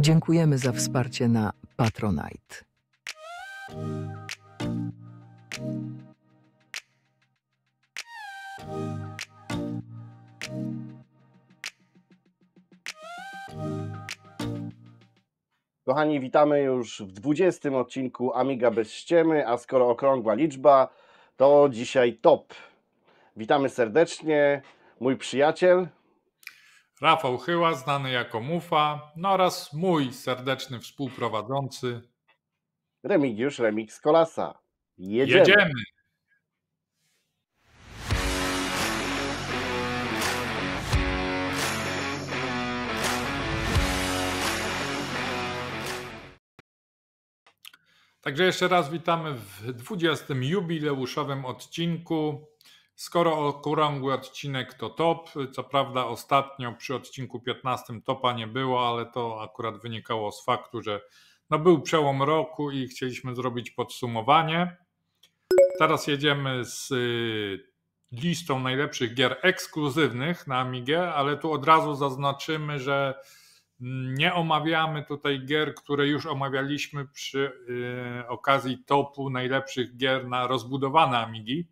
Dziękujemy za wsparcie na Patronite. Kochani, witamy już w 20 odcinku Amiga bez ściemy, a skoro okrągła liczba, to dzisiaj top. Witamy serdecznie. Mój przyjaciel, Rafał Chyła, znany jako Mufa, no oraz mój serdeczny współprowadzący Remigiusz Remix Kolasa. Jedziemy. Jedziemy. Także jeszcze raz witamy w 20. jubileuszowym odcinku Skoro okrągły odcinek to top, co prawda ostatnio przy odcinku 15 topa nie było, ale to akurat wynikało z faktu, że no był przełom roku i chcieliśmy zrobić podsumowanie. Teraz jedziemy z y, listą najlepszych gier ekskluzywnych na Amigę, ale tu od razu zaznaczymy, że nie omawiamy tutaj gier, które już omawialiśmy przy y, okazji topu najlepszych gier na rozbudowane Amigi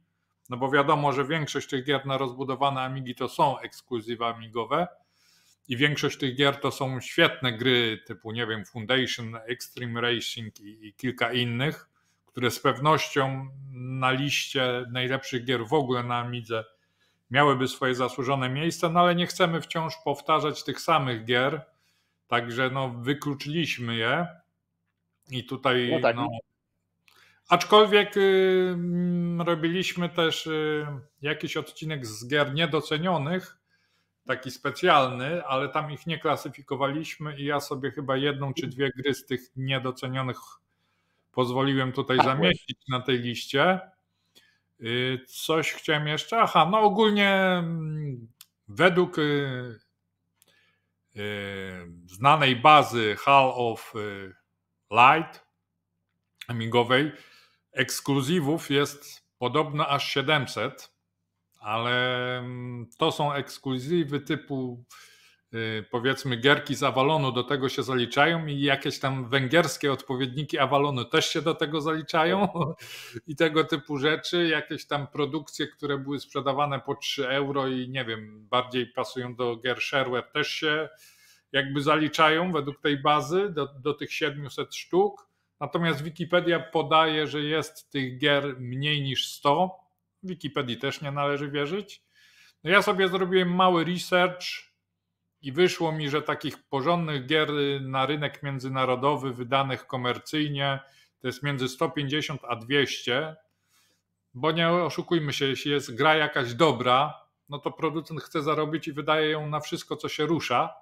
no bo wiadomo, że większość tych gier na rozbudowane Amigi to są ekskluzywy amigowe i większość tych gier to są świetne gry typu, nie wiem, Foundation, Extreme Racing i, i kilka innych, które z pewnością na liście najlepszych gier w ogóle na Amidze miałyby swoje zasłużone miejsce, no ale nie chcemy wciąż powtarzać tych samych gier, także no wykluczyliśmy je i tutaj no tak. no, Aczkolwiek y, mm, robiliśmy też y, jakiś odcinek z gier niedocenionych, taki specjalny, ale tam ich nie klasyfikowaliśmy i ja sobie chyba jedną czy dwie gry z tych niedocenionych pozwoliłem tutaj zamieścić na tej liście. Y, coś chciałem jeszcze. Aha, no ogólnie mm, według y, y, znanej bazy Hall of y, Light amigowej Ekskluzywów jest podobno aż 700, ale mm, to są ekskluzywy typu y, powiedzmy gierki z Avalonu do tego się zaliczają i jakieś tam węgierskie odpowiedniki Avalonu też się do tego zaliczają i tego typu rzeczy, jakieś tam produkcje, które były sprzedawane po 3 euro i nie wiem, bardziej pasują do gier shareware też się jakby zaliczają według tej bazy do, do tych 700 sztuk Natomiast Wikipedia podaje, że jest tych gier mniej niż 100. Wikipedii też nie należy wierzyć. No ja sobie zrobiłem mały research i wyszło mi, że takich porządnych gier na rynek międzynarodowy wydanych komercyjnie to jest między 150 a 200. Bo nie oszukujmy się, jeśli jest gra jakaś dobra, no to producent chce zarobić i wydaje ją na wszystko, co się rusza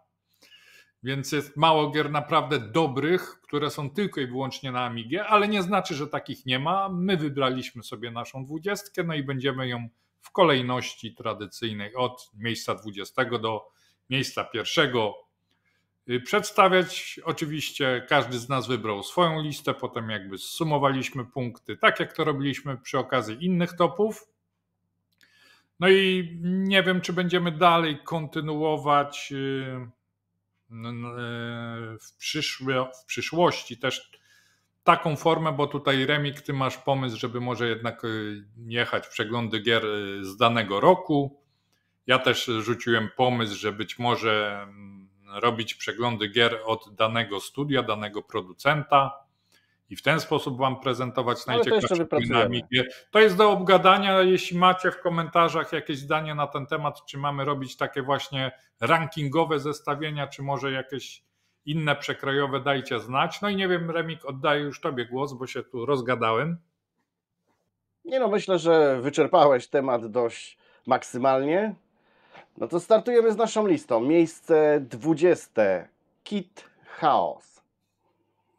więc jest mało gier naprawdę dobrych, które są tylko i wyłącznie na Amigę, ale nie znaczy, że takich nie ma. My wybraliśmy sobie naszą dwudziestkę, no i będziemy ją w kolejności tradycyjnej od miejsca 20 do miejsca pierwszego y, przedstawiać. Oczywiście każdy z nas wybrał swoją listę, potem jakby zsumowaliśmy punkty, tak jak to robiliśmy przy okazji innych topów. No i nie wiem, czy będziemy dalej kontynuować. Yy no, no, e, w, przyszły, w przyszłości też taką formę, bo tutaj Remik, ty masz pomysł, żeby może jednak e, jechać w przeglądy gier e, z danego roku. Ja też rzuciłem pomysł, że być może mm, robić przeglądy gier od danego studia, danego producenta i w ten sposób Wam prezentować no, najciekawsze dynamiki. To jest do obgadania, jeśli macie w komentarzach jakieś zdanie na ten temat, czy mamy robić takie właśnie rankingowe zestawienia, czy może jakieś inne przekrojowe, dajcie znać. No i nie wiem, Remik, oddaję już Tobie głos, bo się tu rozgadałem. Nie no, myślę, że wyczerpałeś temat dość maksymalnie. No to startujemy z naszą listą. Miejsce 20. Kit Chaos.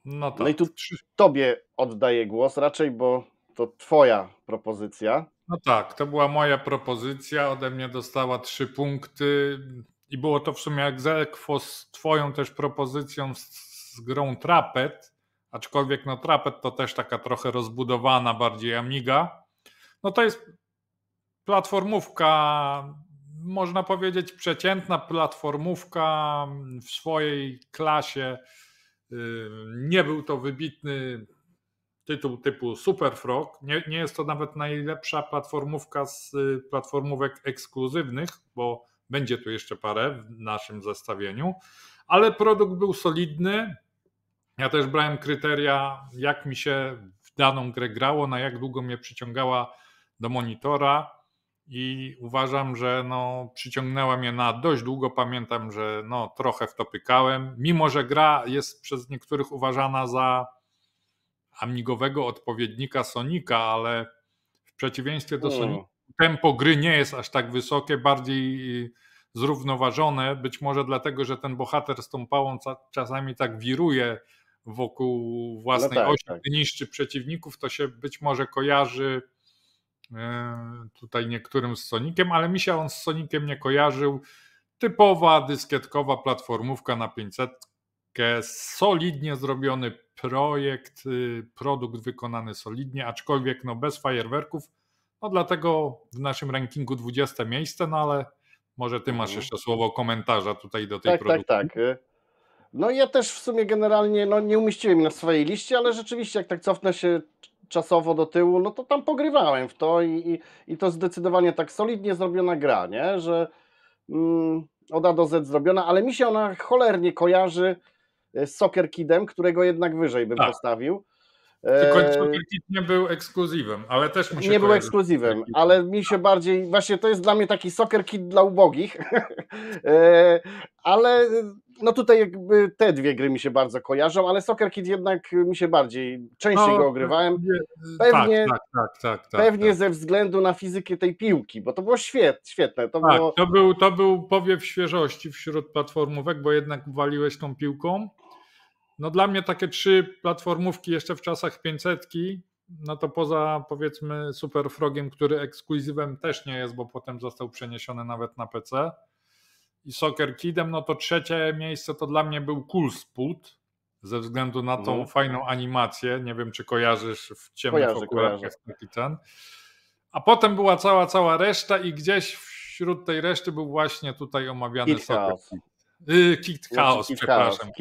No, tak. no i tak. tu tobie oddaję głos raczej, bo to twoja propozycja. No tak, to była moja propozycja. Ode mnie dostała trzy punkty i było to w sumie jak zelkwo z twoją też propozycją z, z grą Trapet, aczkolwiek no Trapet to też taka trochę rozbudowana bardziej Amiga. No to jest platformówka, można powiedzieć przeciętna platformówka w swojej klasie nie był to wybitny tytuł typu Super Frog. Nie, nie jest to nawet najlepsza platformówka z y, platformówek ekskluzywnych, bo będzie tu jeszcze parę w naszym zestawieniu, ale produkt był solidny. Ja też brałem kryteria, jak mi się w daną grę grało, na jak długo mnie przyciągała do monitora i uważam, że no, przyciągnęła mnie na dość długo. Pamiętam, że no, trochę w to pykałem, mimo że gra jest przez niektórych uważana za amigowego odpowiednika Sonika, ale w przeciwieństwie do Sonika tempo gry nie jest aż tak wysokie, bardziej y, zrównoważone, być może dlatego, że ten bohater z tą pałą czasami tak wiruje wokół no własnej no tak, osi, tak. niszczy przeciwników, to się być może kojarzy E, tutaj niektórym z Soniciem, ale mi się on z Soniciem nie kojarzył. Typowa dyskietkowa platformówka na 500, solidnie zrobiony projekt, y, produkt wykonany solidnie, aczkolwiek no bez fajerwerków. No dlatego w naszym rankingu 20 miejsce, no ale może ty masz mhm. jeszcze słowo komentarza tutaj do tej tak, tak produkcji. Tak, tak. No ja też w sumie generalnie no, nie umieściłem na swojej liście, ale rzeczywiście jak tak cofnę się czasowo do tyłu, no to tam pogrywałem w to i, i, i to zdecydowanie tak solidnie zrobiona gra, nie? że mm, od A do Z zrobiona, ale mi się ona cholernie kojarzy e, z Soccer Kidem, którego jednak wyżej bym tak. postawił. Tylko e, Soccer Kid nie był ekskluzywem, ale też mu się Nie był ekskluzywem, ale mi się bardziej, właśnie to jest dla mnie taki Soccer Kid dla ubogich, e, ale no tutaj jakby te dwie gry mi się bardzo kojarzą, ale Soccer Kid jednak mi się bardziej, częściej no, go ogrywałem. Pewnie, tak, tak, tak, tak pewnie tak. ze względu na fizykę tej piłki, bo to było świet, świetne. To, tak, było... to, był, to był powiew świeżości wśród platformówek, bo jednak waliłeś tą piłką. No dla mnie takie trzy platformówki jeszcze w czasach 500 no to poza powiedzmy Super Frogiem, który ekskluzywem też nie jest, bo potem został przeniesiony nawet na PC i Soccer Kidem, no to trzecie miejsce to dla mnie był Cool Spud ze względu na tą mm. fajną animację. Nie wiem, czy kojarzysz w ciemnych kojarzę, okularkach taki A potem była cała, cała reszta i gdzieś wśród tej reszty był właśnie tutaj omawiany Kid Soccer Chaos. Yy, Kid Chaos, y, Kid znaczy przepraszam. Chaos,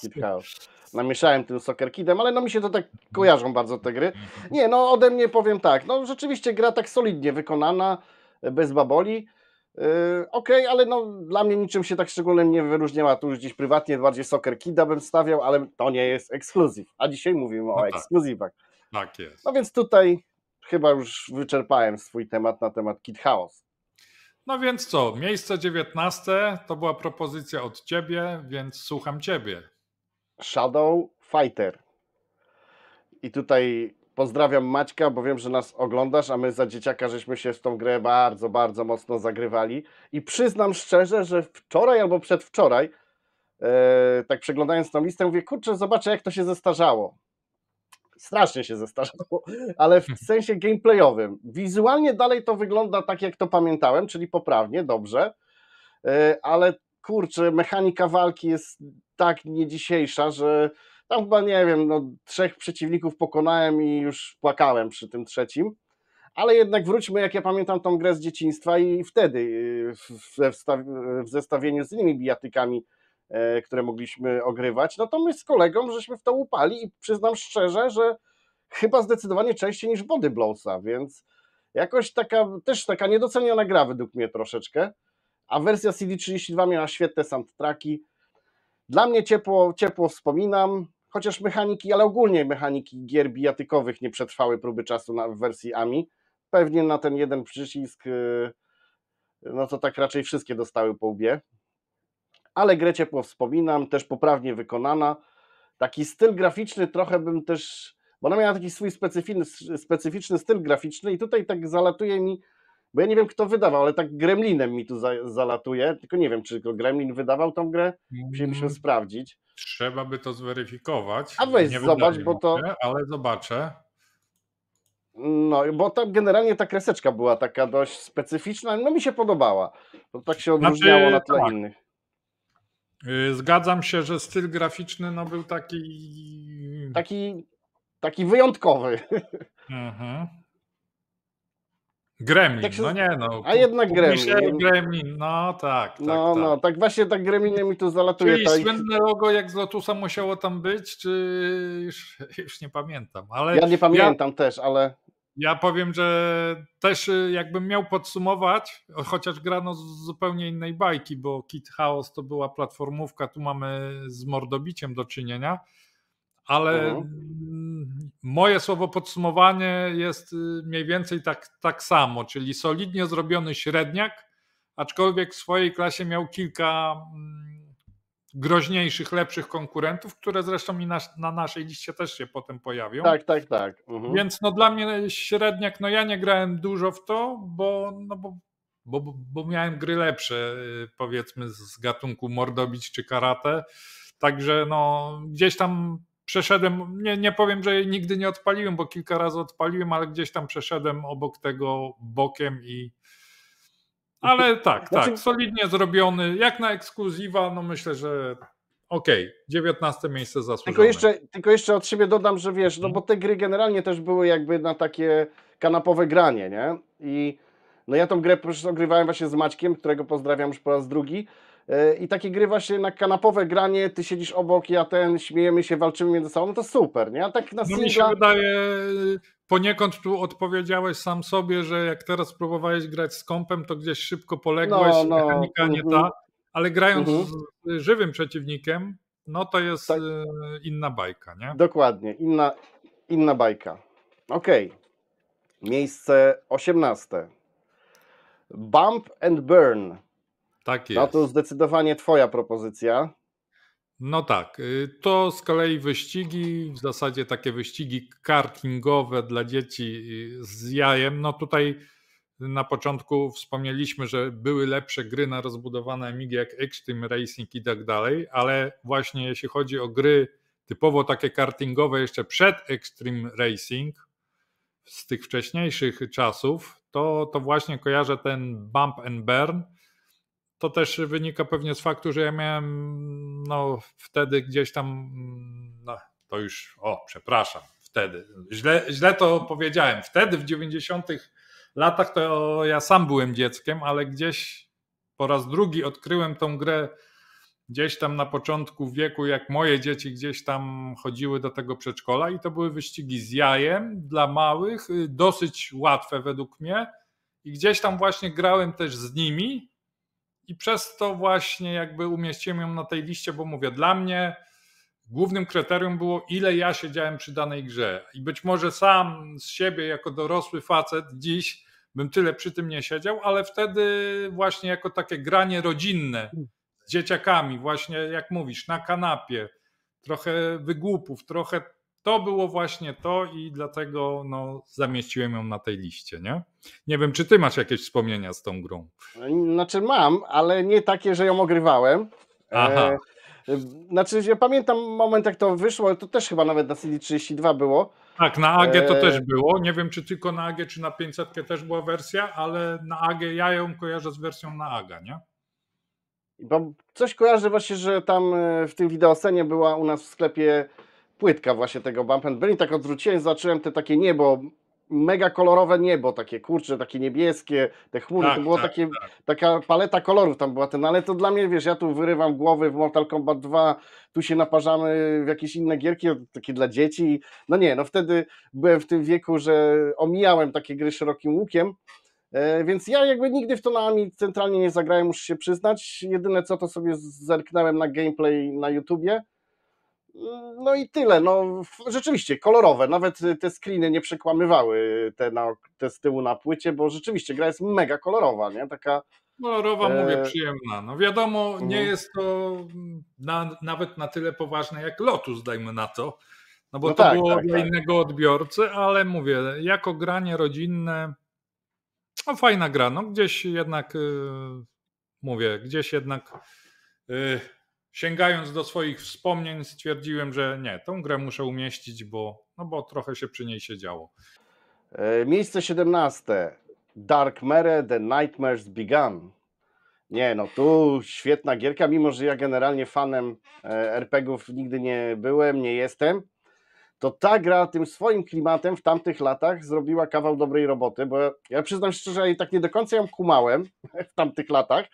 Kid, Chaos, Chaos. Namieszałem tym Soccer Kidem, ale no mi się to tak mhm. kojarzą bardzo te gry. Mhm. Nie, no ode mnie powiem tak, no rzeczywiście gra tak solidnie wykonana, bez baboli. Yy, okej, okay, ale no, dla mnie niczym się tak szczególnie nie wyróżniała. Tu już gdzieś prywatnie bardziej Soccer Kida bym stawiał, ale to nie jest ekskluzyw. A dzisiaj mówimy o no tak. ekskluzywach. Tak jest. No więc tutaj chyba już wyczerpałem swój temat na temat Kid House. No więc co, miejsce 19 to była propozycja od ciebie, więc słucham ciebie. Shadow Fighter. I tutaj Pozdrawiam Maćka, bo wiem, że nas oglądasz, a my za dzieciaka żeśmy się w tą grę bardzo, bardzo mocno zagrywali. I przyznam szczerze, że wczoraj albo przedwczoraj, yy, tak przeglądając tą listę, mówię, kurczę, zobaczę jak to się zestarzało. Strasznie się zestarzało, ale w hmm. sensie gameplayowym. Wizualnie dalej to wygląda tak, jak to pamiętałem, czyli poprawnie, dobrze, e, ale kurczę, mechanika walki jest tak niedzisiejsza, że tam chyba, nie wiem, no, trzech przeciwników pokonałem i już płakałem przy tym trzecim. Ale jednak wróćmy, jak ja pamiętam tą grę z dzieciństwa i wtedy y, w zestawieniu z innymi bijatykami, e, które mogliśmy ogrywać, no to my z kolegą żeśmy w to upali i przyznam szczerze, że chyba zdecydowanie częściej niż Body Blowsa, więc jakoś taka, też taka niedoceniona gra według mnie troszeczkę, a wersja CD32 miała świetne soundtracki. Dla mnie ciepło, ciepło wspominam, chociaż mechaniki, ale ogólnie mechaniki gier bijatykowych nie przetrwały próby czasu na, w wersji AMI. Pewnie na ten jeden przycisk, y, no to tak raczej wszystkie dostały po łbie. Ale grę ciepło wspominam, też poprawnie wykonana. Taki styl graficzny trochę bym też, bo ona miała taki swój specyficzny, specyficzny styl graficzny i tutaj tak zalatuje mi bo ja nie wiem, kto wydawał, ale tak Gremlinem mi tu za, zalatuje. Tylko nie wiem, czy Gremlin wydawał tą grę. Musielibyśmy się mhm. sprawdzić. Trzeba by to zweryfikować. A weź, nie zobacz, bo to. Ale zobaczę. No, bo tam generalnie ta kreseczka była taka dość specyficzna, no mi się podobała. Bo tak się znaczy, odróżniało znaczy, na tle tak. innych. Y, zgadzam się, że styl graficzny no, był taki. Taki, taki wyjątkowy. Mhm. Gremlin, tak się... no nie no. A jednak Gremlin. Michel Gremlin, no tak, tak No, no tak. no, tak właśnie tak Gremlinem mi tu zalatuje. Czyli ta słynne logo jak z Lotusa musiało tam być, czy już, już nie pamiętam. Ale ja nie pamiętam ja, też, ale... Ja powiem, że też y, jakbym miał podsumować, chociaż grano z zupełnie innej bajki, bo Kit Chaos to była platformówka, tu mamy z mordobiciem do czynienia, ale no. mm, moje słowo podsumowanie jest y, mniej więcej tak, tak samo, czyli solidnie zrobiony średniak, aczkolwiek w swojej klasie miał kilka mm, groźniejszych, lepszych konkurentów, które zresztą i na, na naszej liście też się potem pojawią. Tak, tak, tak. Mhm. Więc no dla mnie średniak, no ja nie grałem dużo w to, bo, no bo, bo, bo miałem gry lepsze, y, powiedzmy z gatunku mordobić czy karate, także no gdzieś tam przeszedłem, nie, nie powiem, że jej nigdy nie odpaliłem, bo kilka razy odpaliłem, ale gdzieś tam przeszedłem obok tego bokiem i. Ale tak, tak znaczy... tak, solidnie zrobiony. Jak na ekskluzywa, no myślę, że okej, okay, 19 miejsce zasłużone. Tylko jeszcze, tylko jeszcze od siebie dodam, że wiesz, no mhm. bo te gry generalnie też były jakby na takie kanapowe granie, nie? I no ja tą grę ogrywałem właśnie z Maćkiem, którego pozdrawiam już po raz drugi E, i takie gry właśnie na kanapowe granie, ty siedzisz obok, ja ten, śmiejemy się, walczymy między sobą, no to super, nie? A tak na no singla... mi się wydaje, poniekąd tu odpowiedziałeś sam sobie, że jak teraz próbowałeś grać z kompem, to gdzieś szybko poległeś, no, no. mechanika nie mm -hmm. ta, ale grając mm -hmm. z żywym przeciwnikiem, no to jest tak. E, inna bajka, nie? Dokładnie, inna, inna bajka. Okej, okay. miejsce osiemnaste. Bump and Burn. Tak jest. No to zdecydowanie Twoja propozycja. No tak. Y, to z kolei wyścigi, w zasadzie takie wyścigi kartingowe dla dzieci y, z jajem. No tutaj na początku wspomnieliśmy, że były lepsze gry na rozbudowane migi jak Extreme Racing i tak dalej, ale właśnie jeśli chodzi o gry typowo takie kartingowe jeszcze przed Extreme Racing, z tych wcześniejszych czasów, to, to właśnie kojarzę ten Bump and Burn, to też wynika pewnie z faktu, że ja miałem no, wtedy gdzieś tam, mm, no, to już, o, przepraszam, wtedy, źle, źle to powiedziałem, wtedy w 90 latach to ja sam byłem dzieckiem, ale gdzieś po raz drugi odkryłem tą grę gdzieś tam na początku wieku, jak moje dzieci gdzieś tam chodziły do tego przedszkola i to były wyścigi z jajem dla małych, y, dosyć łatwe według mnie i gdzieś tam właśnie grałem też z nimi i przez to właśnie jakby umieściłem ją na tej liście, bo mówię, dla mnie głównym kryterium było, ile ja siedziałem przy danej grze. I być może sam z siebie, jako dorosły facet, dziś bym tyle przy tym nie siedział, ale wtedy właśnie jako takie granie rodzinne hmm. z dzieciakami, właśnie jak mówisz, na kanapie, trochę wygłupów, trochę to było właśnie to i dlatego no, zamieściłem ją na tej liście, nie? Nie wiem, czy ty masz jakieś wspomnienia z tą grą? Znaczy mam, ale nie takie, że ją ogrywałem. Aha. E, znaczy, ja pamiętam moment, jak to wyszło, to też chyba nawet na CD32 było. Tak, na AG to e, też było. Nie wiem, czy tylko na AG, czy na 500 też była wersja, ale na AG ja ją kojarzę z wersją na AG, nie? Bo coś kojarzę właśnie, że tam e, w tym wideoscenie była u nas w sklepie płytka właśnie tego Bump and Berlin. Tak odwróciłem, zobaczyłem te takie niebo, mega kolorowe niebo, takie kurcze, takie niebieskie, te chmury, tak, to było tak, takie, tak. taka paleta kolorów tam była ten, ale to dla mnie, wiesz, ja tu wyrywam głowy w Mortal Kombat 2, tu się naparzamy w jakieś inne gierki, takie dla dzieci, no nie, no wtedy byłem w tym wieku, że omijałem takie gry szerokim łukiem, e, więc ja jakby nigdy w to na Ami centralnie nie zagrałem, muszę się przyznać. Jedyne co to sobie zerknąłem na gameplay na YouTubie. No i tyle. No, rzeczywiście kolorowe. Nawet y, te screeny nie przekłamywały y, te, na, te z tyłu na płycie, bo rzeczywiście gra jest mega kolorowa, nie? Taka. Kolorowa, e... mówię, przyjemna. No wiadomo, nie mhm. jest to na, nawet na tyle poważne jak Lotus, dajmy na to. No bo no to tak, było tak, dla tak. innego odbiorcy, ale mówię, jako granie rodzinne, no fajna gra. No gdzieś jednak, y, mówię, gdzieś jednak. Sięgając do swoich wspomnień, stwierdziłem, że nie, tą grę muszę umieścić, bo, no bo trochę się przy niej siedziało. E, miejsce 17. Dark Mare The Nightmares Began. Nie, no tu świetna gierka, mimo że ja generalnie fanem e, RPGów nigdy nie byłem, nie jestem, to ta gra tym swoim klimatem w tamtych latach zrobiła kawał dobrej roboty, bo ja przyznam szczerze, że i tak nie do końca ją kumałem w tamtych latach,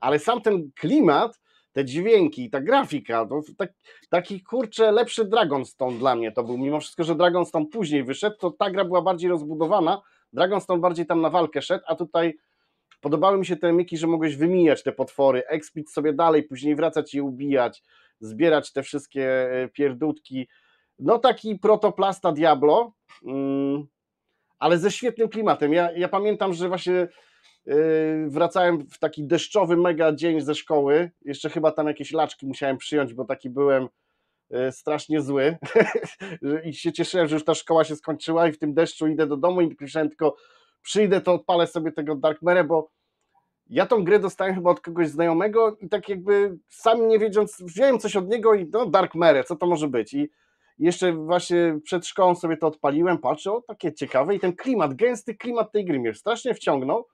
ale sam ten klimat te dźwięki, ta grafika, to tak, taki kurczę lepszy Dragonstone dla mnie to był, mimo wszystko, że Dragonstone później wyszedł, to ta gra była bardziej rozbudowana, Dragonstone bardziej tam na walkę szedł, a tutaj podobały mi się te miki, że mogłeś wymijać te potwory, expić sobie dalej, później wracać i ubijać, zbierać te wszystkie e, pierdutki, no taki protoplasta Diablo, mm, ale ze świetnym klimatem. Ja, ja pamiętam, że właśnie Yy, wracałem w taki deszczowy mega dzień ze szkoły. Jeszcze chyba tam jakieś laczki musiałem przyjąć, bo taki byłem yy, strasznie zły. I się cieszyłem, że już ta szkoła się skończyła i w tym deszczu idę do domu i myślałem tylko przyjdę, to odpalę sobie tego Dark bo ja tą grę dostałem chyba od kogoś znajomego i tak jakby sam nie wiedząc, wziąłem coś od niego i no Dark co to może być? I jeszcze właśnie przed szkołą sobie to odpaliłem, patrzę, o takie ciekawe i ten klimat, gęsty klimat tej gry mnie strasznie wciągnął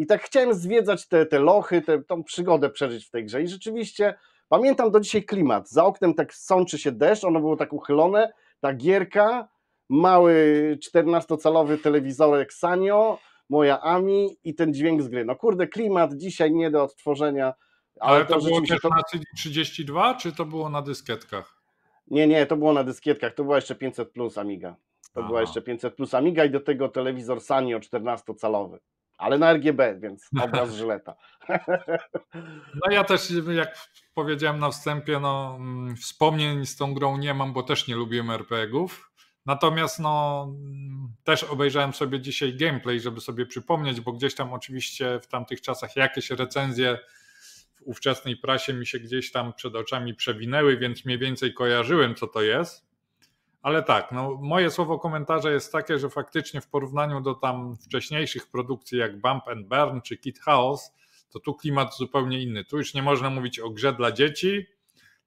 i tak chciałem zwiedzać te, te lochy, te, tą przygodę przeżyć w tej grze. I rzeczywiście pamiętam do dzisiaj klimat. Za oknem tak sączy się deszcz, ono było tak uchylone, ta gierka, mały 14-calowy telewizorek Sanio, moja Ami i ten dźwięk z gry. No kurde, klimat dzisiaj nie do odtworzenia. Ale, ale to, to było też to... na CD32, czy to było na dyskietkach? Nie, nie, to było na dyskietkach, to była jeszcze 500 plus Amiga. To Aha. była jeszcze 500 plus Amiga i do tego telewizor Sanio 14-calowy ale na RGB, więc obraz Żyleta. No ja też, jak powiedziałem na wstępie, no, mm, wspomnień z tą grą nie mam, bo też nie lubiłem RPGów. Natomiast no, mm, też obejrzałem sobie dzisiaj gameplay, żeby sobie przypomnieć, bo gdzieś tam oczywiście w tamtych czasach jakieś recenzje w ówczesnej prasie mi się gdzieś tam przed oczami przewinęły, więc mniej więcej kojarzyłem, co to jest. Ale tak, no moje słowo komentarza jest takie, że faktycznie w porównaniu do tam wcześniejszych produkcji jak Bump and Burn czy Kid House, to tu klimat zupełnie inny. Tu już nie można mówić o grze dla dzieci,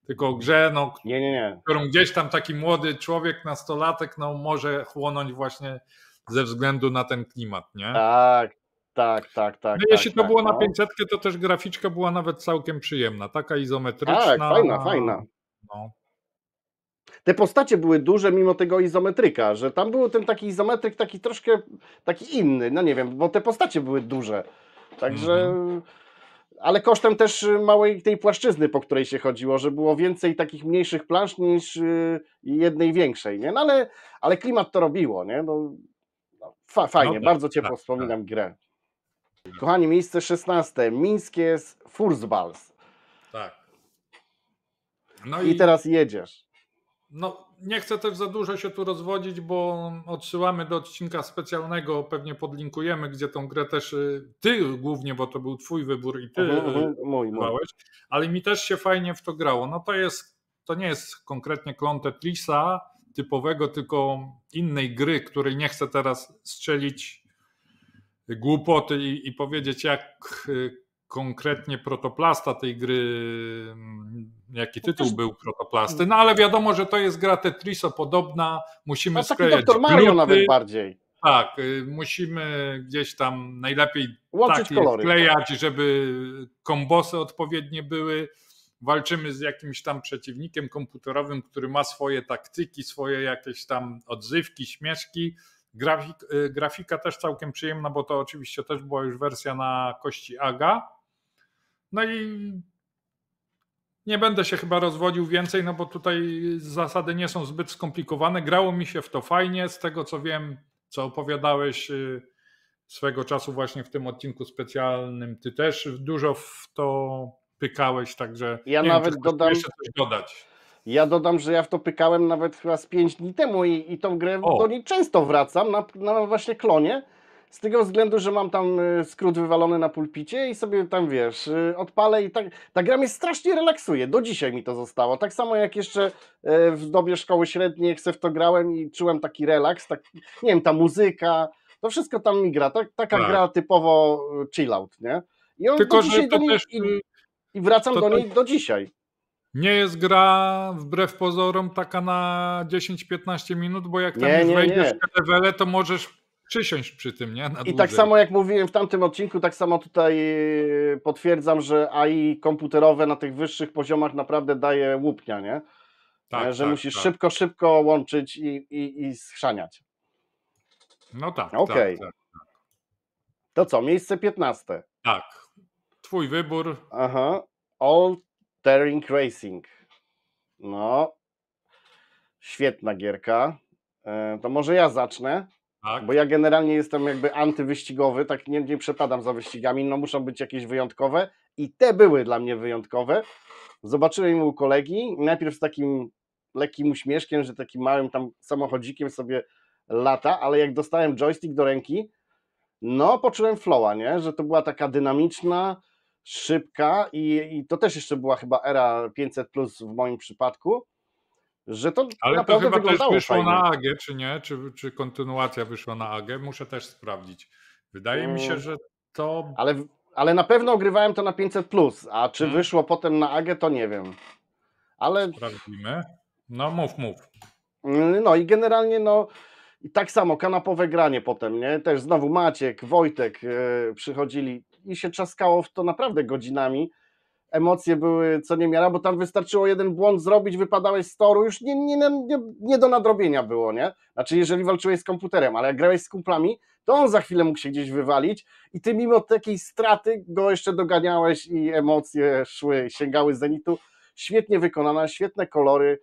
tylko o grze, no, nie, nie, nie. którą gdzieś tam taki młody człowiek, nastolatek, no może chłonąć właśnie ze względu na ten klimat, nie? Tak, tak, tak, tak. No, jeśli tak, to tak, było na 500, no. to też graficzka była nawet całkiem przyjemna, taka izometryczna. Tak, fajna, no, fajna. No te postacie były duże mimo tego izometryka, że tam był ten taki izometryk taki troszkę taki inny, no nie wiem, bo te postacie były duże. Także mhm. ale kosztem też y, małej tej płaszczyzny, po której się chodziło, że było więcej takich mniejszych plansz niż y, jednej większej, nie? No ale, ale klimat to robiło, nie? No, fa fajnie, no, tak, bardzo ciepło tak, wspominam tak. grę. Kochani, miejsce 16. Mińskie z Furzbals. Tak. No i, i teraz jedziesz. No, nie chcę też za dużo się tu rozwodzić, bo odsyłamy do odcinka specjalnego, pewnie podlinkujemy, gdzie tą grę też y, ty głównie, bo to był twój wybór i ty mhm, mój, grałeś, ale mi też się fajnie w to grało. No to jest, to nie jest konkretnie klon Tetrisa typowego, tylko innej gry, której nie chcę teraz strzelić głupoty i, i powiedzieć jak y, konkretnie protoplasta tej gry, mm, jaki no tytuł też... był protoplasty, no mm. ale wiadomo, że to jest gra Tetriso podobna, musimy no, sklejać Doktor Mario nawet bardziej. Tak, y, musimy gdzieś tam najlepiej Łączyć kolory, tak. żeby kombosy odpowiednie były. Walczymy z jakimś tam przeciwnikiem komputerowym, który ma swoje taktyki, swoje jakieś tam odzywki, śmieszki. Grafik, y, grafika też całkiem przyjemna, bo to oczywiście też była już wersja na kości AGA. No i nie będę się chyba rozwodził więcej, no bo tutaj zasady nie są zbyt skomplikowane. Grało mi się w to fajnie, z tego co wiem, co opowiadałeś y, swego czasu właśnie w tym odcinku specjalnym, ty też dużo w to pykałeś, także ja nawet wiem, dodam jeszcze coś dodać. Ja dodam, że ja w to pykałem nawet chyba z pięć dni temu i, i tą grę o. do niej często wracam na, na właśnie klonie z tego względu, że mam tam y, skrót wywalony na pulpicie i sobie tam wiesz, y, odpalę i tak. Ta gra mnie strasznie relaksuje. Do dzisiaj mi to zostało. Tak samo jak jeszcze y, w dobie szkoły średniej se w to grałem i czułem taki relaks. Tak, nie wiem, ta muzyka, to wszystko tam mi gra. Tak, taka tak. gra typowo chill out, nie? I on Tylko, do dzisiaj do niej, też... i, i, wracam do niej to... do dzisiaj. Nie jest gra wbrew pozorom taka na 10-15 minut, bo jak tam nie, już nie, wejdziesz nie. w levele, to możesz przysiąść przy tym, nie? I tak samo jak mówiłem w tamtym odcinku, tak samo tutaj e, potwierdzam, że AI komputerowe na tych wyższych poziomach naprawdę daje łupnia, nie? Tak, e, że tak, musisz tak. szybko, szybko łączyć i, i, i schrzaniać. No tak. tak Okej. Okay. Tak, tak. To co, miejsce 15. Tak. Twój wybór. Aha. All Terrain Racing. No. Świetna gierka. E, to może ja zacznę. Tak. Bo ja generalnie jestem jakby antywyścigowy, tak nie, nie przepadam za wyścigami, no muszą być jakieś wyjątkowe i te były dla mnie wyjątkowe. Zobaczyłem u kolegi, najpierw z takim lekkim uśmieszkiem, że takim małym tam samochodzikiem sobie lata, ale jak dostałem joystick do ręki, no poczułem flowa, nie? Że to była taka dynamiczna, szybka i, i to też jeszcze była chyba era 500 plus w moim przypadku że to Ale to chyba też wyszło fajnie. na AG, czy nie? Czy, czy kontynuacja wyszła na AG? Muszę też sprawdzić. Wydaje hmm. mi się, mm. że to... Ale, ale na pewno ogrywałem to na 500+, plus, a czy hmm. wyszło potem na AG, to nie wiem. Ale... Sprawdzimy. No mów, mów. Mm, no i generalnie no... I tak samo kanapowe granie potem, nie? Też znowu Maciek, Wojtek yy, przychodzili i się trzaskało w to naprawdę godzinami emocje były co nie miała, bo tam wystarczyło jeden błąd zrobić, wypadałeś z toru, już nie, nie, nie, nie do nadrobienia było, nie? Znaczy, jeżeli walczyłeś z komputerem, ale jak grałeś z kumplami, to on za chwilę mógł się gdzieś wywalić i ty mimo takiej straty go jeszcze doganiałeś i emocje szły, sięgały zenitu. Świetnie wykonana, świetne kolory,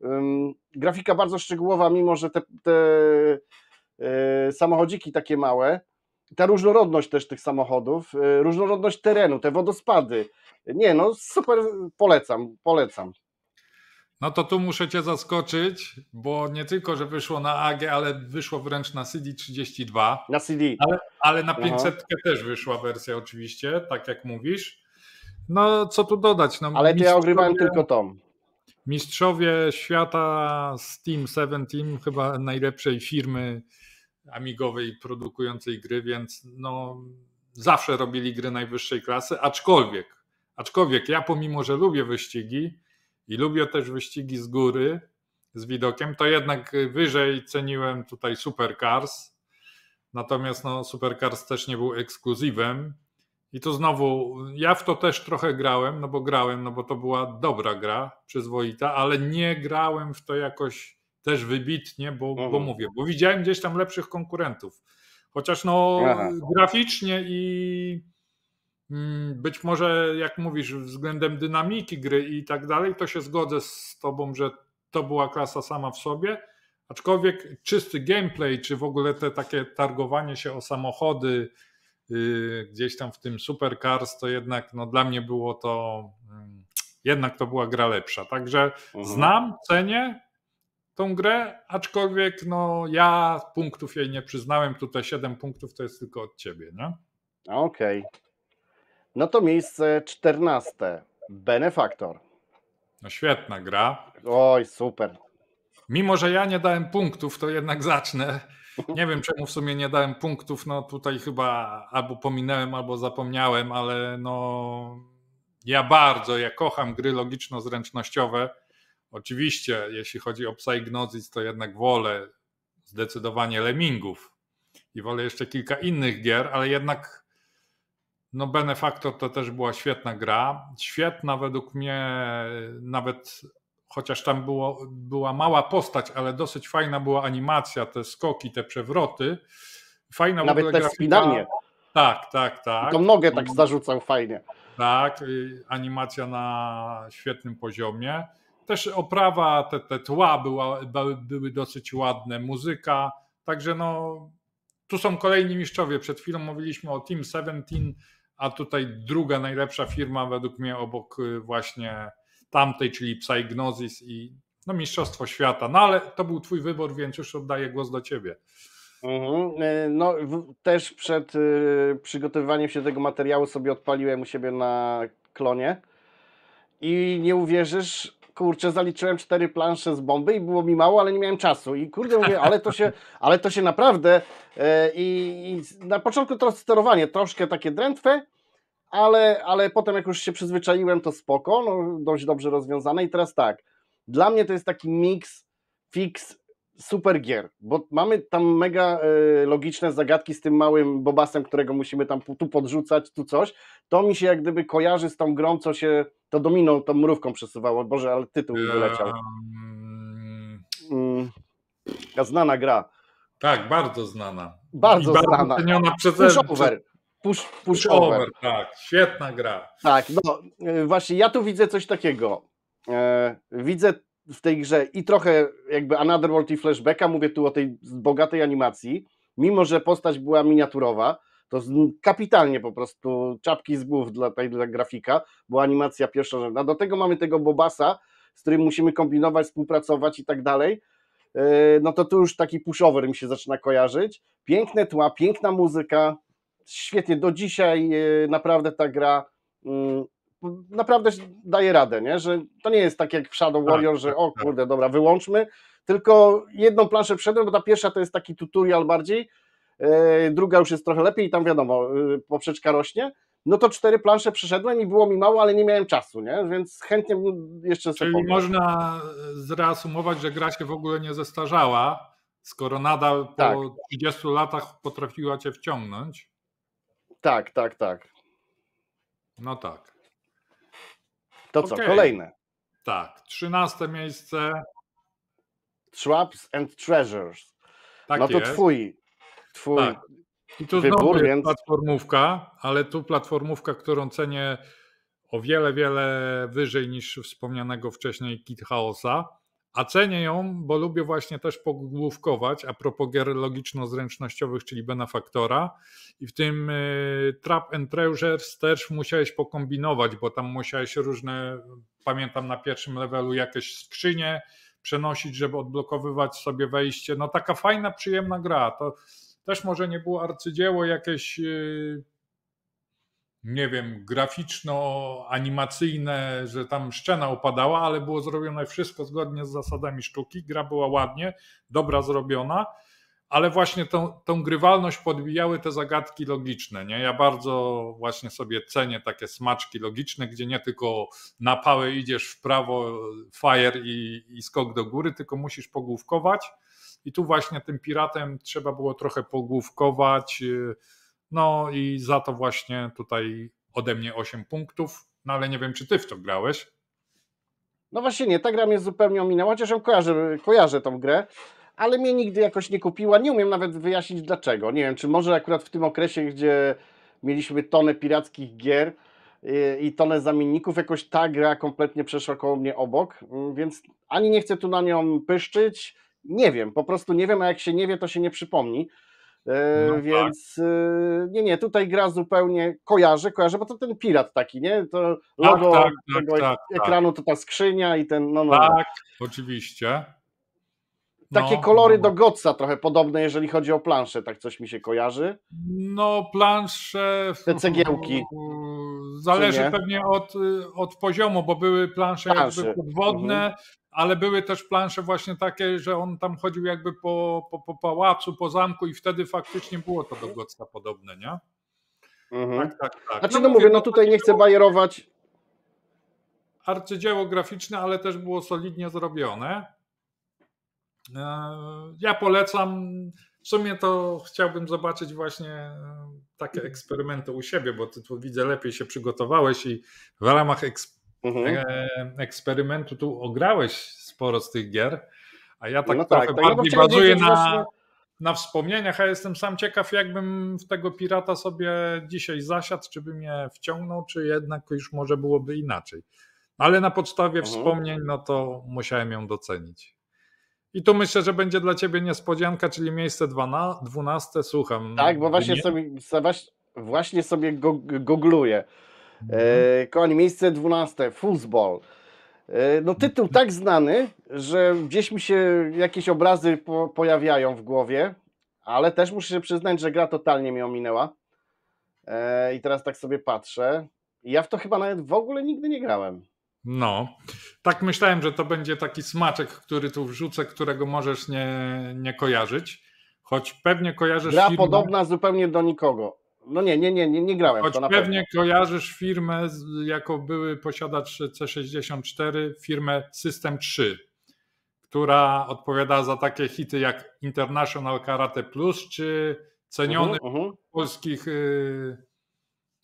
um, grafika bardzo szczegółowa, mimo że te, te e, samochodziki takie małe, ta różnorodność też tych samochodów, e, różnorodność terenu, te wodospady, nie, no super, polecam, polecam. No to tu muszę Cię zaskoczyć, bo nie tylko, że wyszło na AG, ale wyszło wręcz na CD32. Na CD. Ale, ale na 500 Aha. też wyszła wersja oczywiście, tak jak mówisz. No co tu dodać? No, ale ja ogrywałem tylko tom. Mistrzowie świata Steam 17, chyba najlepszej firmy amigowej produkującej gry, więc no zawsze robili gry najwyższej klasy, aczkolwiek Aczkolwiek ja pomimo, że lubię wyścigi i lubię też wyścigi z góry, z widokiem, to jednak y, wyżej ceniłem tutaj Supercars. Natomiast no, Supercars też nie był ekskluzywem. I tu znowu, ja w to też trochę grałem, no bo grałem, no bo to była dobra gra, przyzwoita, ale nie grałem w to jakoś też wybitnie, bo, bo mhm. mówię, bo widziałem gdzieś tam lepszych konkurentów. Chociaż no graficznie i Mm, być może, jak mówisz, względem dynamiki gry i tak dalej, to się zgodzę z Tobą, że to była klasa sama w sobie. Aczkolwiek czysty gameplay, czy w ogóle te takie targowanie się o samochody yy, gdzieś tam w tym Supercars, to jednak no, dla mnie było to, yy, jednak to była gra lepsza. Także mhm. znam, cenię tą grę, aczkolwiek no, ja punktów jej nie przyznałem. Tutaj 7 punktów to jest tylko od ciebie, Okej. Okay. No to miejsce czternaste. Benefaktor. No świetna gra. Oj, super. Mimo, że ja nie dałem punktów, to jednak zacznę. Nie wiem, czemu w sumie nie dałem punktów. No tutaj chyba albo pominąłem, albo zapomniałem, ale no ja bardzo, ja kocham gry logiczno-zręcznościowe. Oczywiście, jeśli chodzi o Psygnosis, to jednak wolę zdecydowanie Lemmingów i wolę jeszcze kilka innych gier, ale jednak no Benefactor to też była świetna gra. Świetna według mnie nawet chociaż tam było, była mała postać, ale dosyć fajna była animacja, te skoki, te przewroty. Fajna Nawet w ogóle te grafika. spinanie. Tak, tak, tak. I tą nogę tak no. zarzucał fajnie. Tak, animacja na świetnym poziomie. Też oprawa, te, te tła była, były dosyć ładne, muzyka, także no tu są kolejni mistrzowie. Przed chwilą mówiliśmy o Team 17, a tutaj druga najlepsza firma według mnie obok y, właśnie tamtej, czyli Psygnosis i no, Mistrzostwo Świata. No ale to był Twój wybór, więc już oddaję głos do Ciebie. Mhm. Y, no, też przed y, przygotowywaniem się tego materiału sobie odpaliłem u siebie na klonie i nie uwierzysz, kurczę, zaliczyłem cztery plansze z bomby i było mi mało, ale nie miałem czasu. I kurde, mówię, ale to się, ale to się naprawdę. E, I, i na początku to sterowanie troszkę takie drętwe, ale, ale potem jak już się przyzwyczaiłem, to spoko, no, dość dobrze rozwiązane. I teraz tak, dla mnie to jest taki mix, fix super gier, bo mamy tam mega y, logiczne zagadki z tym małym bobasem, którego musimy tam tu podrzucać, tu coś. To mi się jak gdyby kojarzy z tą grą, co się to domino tą mrówką przesuwało. Boże, ale tytuł mi wyleciał. Um... Znana gra. Tak, bardzo znana. Bardzo, bardzo znana. Ceniona przez, Pushover. Push, push over. over. Tak, świetna gra. Tak, no y, właśnie ja tu widzę coś takiego. E, widzę w tej grze i trochę jakby Another World i flashbacka, mówię tu o tej bogatej animacji, mimo że postać była miniaturowa, to kapitalnie po prostu czapki z głów dla, tej, dla grafika, bo animacja pierwszorzędna. Do tego mamy tego Bobasa, z którym musimy kombinować, współpracować i tak dalej. E, no to tu już taki pushover mi się zaczyna kojarzyć. Piękne tła, piękna muzyka, świetnie. Do dzisiaj e, naprawdę ta gra mm, naprawdę daje radę, nie? że to nie jest tak jak w Shadow tak, Warrior, że tak, o tak. kurde, dobra, wyłączmy, tylko jedną planszę przedłem, bo ta pierwsza to jest taki tutorial bardziej, Yy, druga już jest trochę lepiej i tam wiadomo, yy, poprzeczka rośnie, no to cztery plansze przeszedłem i było mi mało, ale nie miałem czasu, nie? więc chętnie jeszcze sobie Czyli powiem. można zreasumować, że gra się w ogóle nie zestarzała, skoro nadal po tak. 30 latach potrafiła cię wciągnąć. Tak, tak, tak. No tak. To co, okay. kolejne. Tak, trzynaste miejsce. Traps and Treasures. Tak no to jest. twój twój tak. I tu wybór, znowu jest więc... platformówka, ale tu platformówka, którą cenię o wiele, wiele wyżej niż wspomnianego wcześniej Kit Chaosa, a cenię ją, bo lubię właśnie też pogłówkować a propos gier logiczno-zręcznościowych, czyli Benefaktora i w tym y, Trap and Treasures też musiałeś pokombinować, bo tam musiałeś różne, pamiętam na pierwszym levelu jakieś skrzynie przenosić, żeby odblokowywać sobie wejście, no taka fajna, przyjemna gra, to też może nie było arcydzieło jakieś, y, nie wiem, graficzno-animacyjne, że tam szczena opadała, ale było zrobione wszystko zgodnie z zasadami sztuki. Gra była ładnie, dobra zrobiona ale właśnie tą, tą, grywalność podbijały te zagadki logiczne. Nie? Ja bardzo właśnie sobie cenię takie smaczki logiczne, gdzie nie tylko na pałę idziesz w prawo, fire i, i skok do góry, tylko musisz pogłówkować. I tu właśnie tym piratem trzeba było trochę pogłówkować. Y, no i za to właśnie tutaj ode mnie 8 punktów. No ale nie wiem, czy ty w to grałeś. No właśnie nie, ta gra mnie zupełnie ominęła, chociaż ją kojarzę, kojarzę tą grę, ale mnie nigdy jakoś nie kupiła. Nie umiem nawet wyjaśnić dlaczego. Nie wiem, czy może akurat w tym okresie, gdzie mieliśmy tonę pirackich gier y, i tonę zamienników, jakoś ta gra kompletnie przeszła koło mnie obok, mm, więc ani nie chcę tu na nią pyszczyć, nie wiem, po prostu nie wiem, a jak się nie wie, to się nie przypomni. E, no tak. więc tak. nie, nie, tutaj gra zupełnie kojarzy, kojarzy, bo to ten pirat taki, nie? To tak, logo tak, tak, tego tak, ekranu to ta skrzynia i ten. No, no. no. Tak, oczywiście. Takie no, kolory no. do Gotsa trochę podobne, jeżeli chodzi o plansze, tak coś mi się kojarzy. No, plansze. Te cegiełki. Zależy pewnie od, y, od poziomu, bo były plansze, plansze. jakby podwodne, mhm. ale były też plansze właśnie takie, że on tam chodził jakby po, po, po pałacu, po zamku i wtedy faktycznie było to do Gotsa podobne, nie? Mhm. Tak, tak, tak. Znaczy, no, no mówię, no, no tutaj nie chcę bajerować. Arcydzieło graficzne, ale też było solidnie zrobione. E, ja polecam. W sumie to chciałbym zobaczyć właśnie e, takie mhm. eksperymenty u siebie, bo ty tu widzę lepiej się przygotowałeś i w ramach eks mhm. E, eksperymentu tu ograłeś sporo z tych gier, a ja tak no tak, trochę tak, bardziej ja bazuję na, właśnie... na wspomnieniach, a jestem sam ciekaw, jakbym w tego pirata sobie dzisiaj zasiadł, czy by mnie wciągnął, czy jednak już może byłoby inaczej. Ale na podstawie mhm. wspomnień, no to musiałem ją docenić. I tu myślę, że będzie dla ciebie niespodzianka, czyli miejsce 12, słucham. Tak, bo właśnie sobie, właśnie sobie go, googluję. Mhm. E, miejsce 12, futbol. E, no tytuł tak znany, że gdzieś mi się jakieś obrazy po, pojawiają w głowie, ale też muszę się przyznać, że gra totalnie mnie ominęła. E, I teraz tak sobie patrzę. Ja w to chyba nawet w ogóle nigdy nie grałem. No, tak myślałem, że to będzie taki smaczek, który tu wrzucę, którego możesz nie, nie kojarzyć. Choć pewnie kojarzysz. Gra firmę... podobna zupełnie do nikogo. No nie, nie, nie, nie, nie grałem. Choć pewnie kojarzysz firmę jako były posiadacz C64, firmę System 3, która odpowiada za takie hity jak International Karate Plus, czy ceniony uh -huh, uh -huh. polskich y,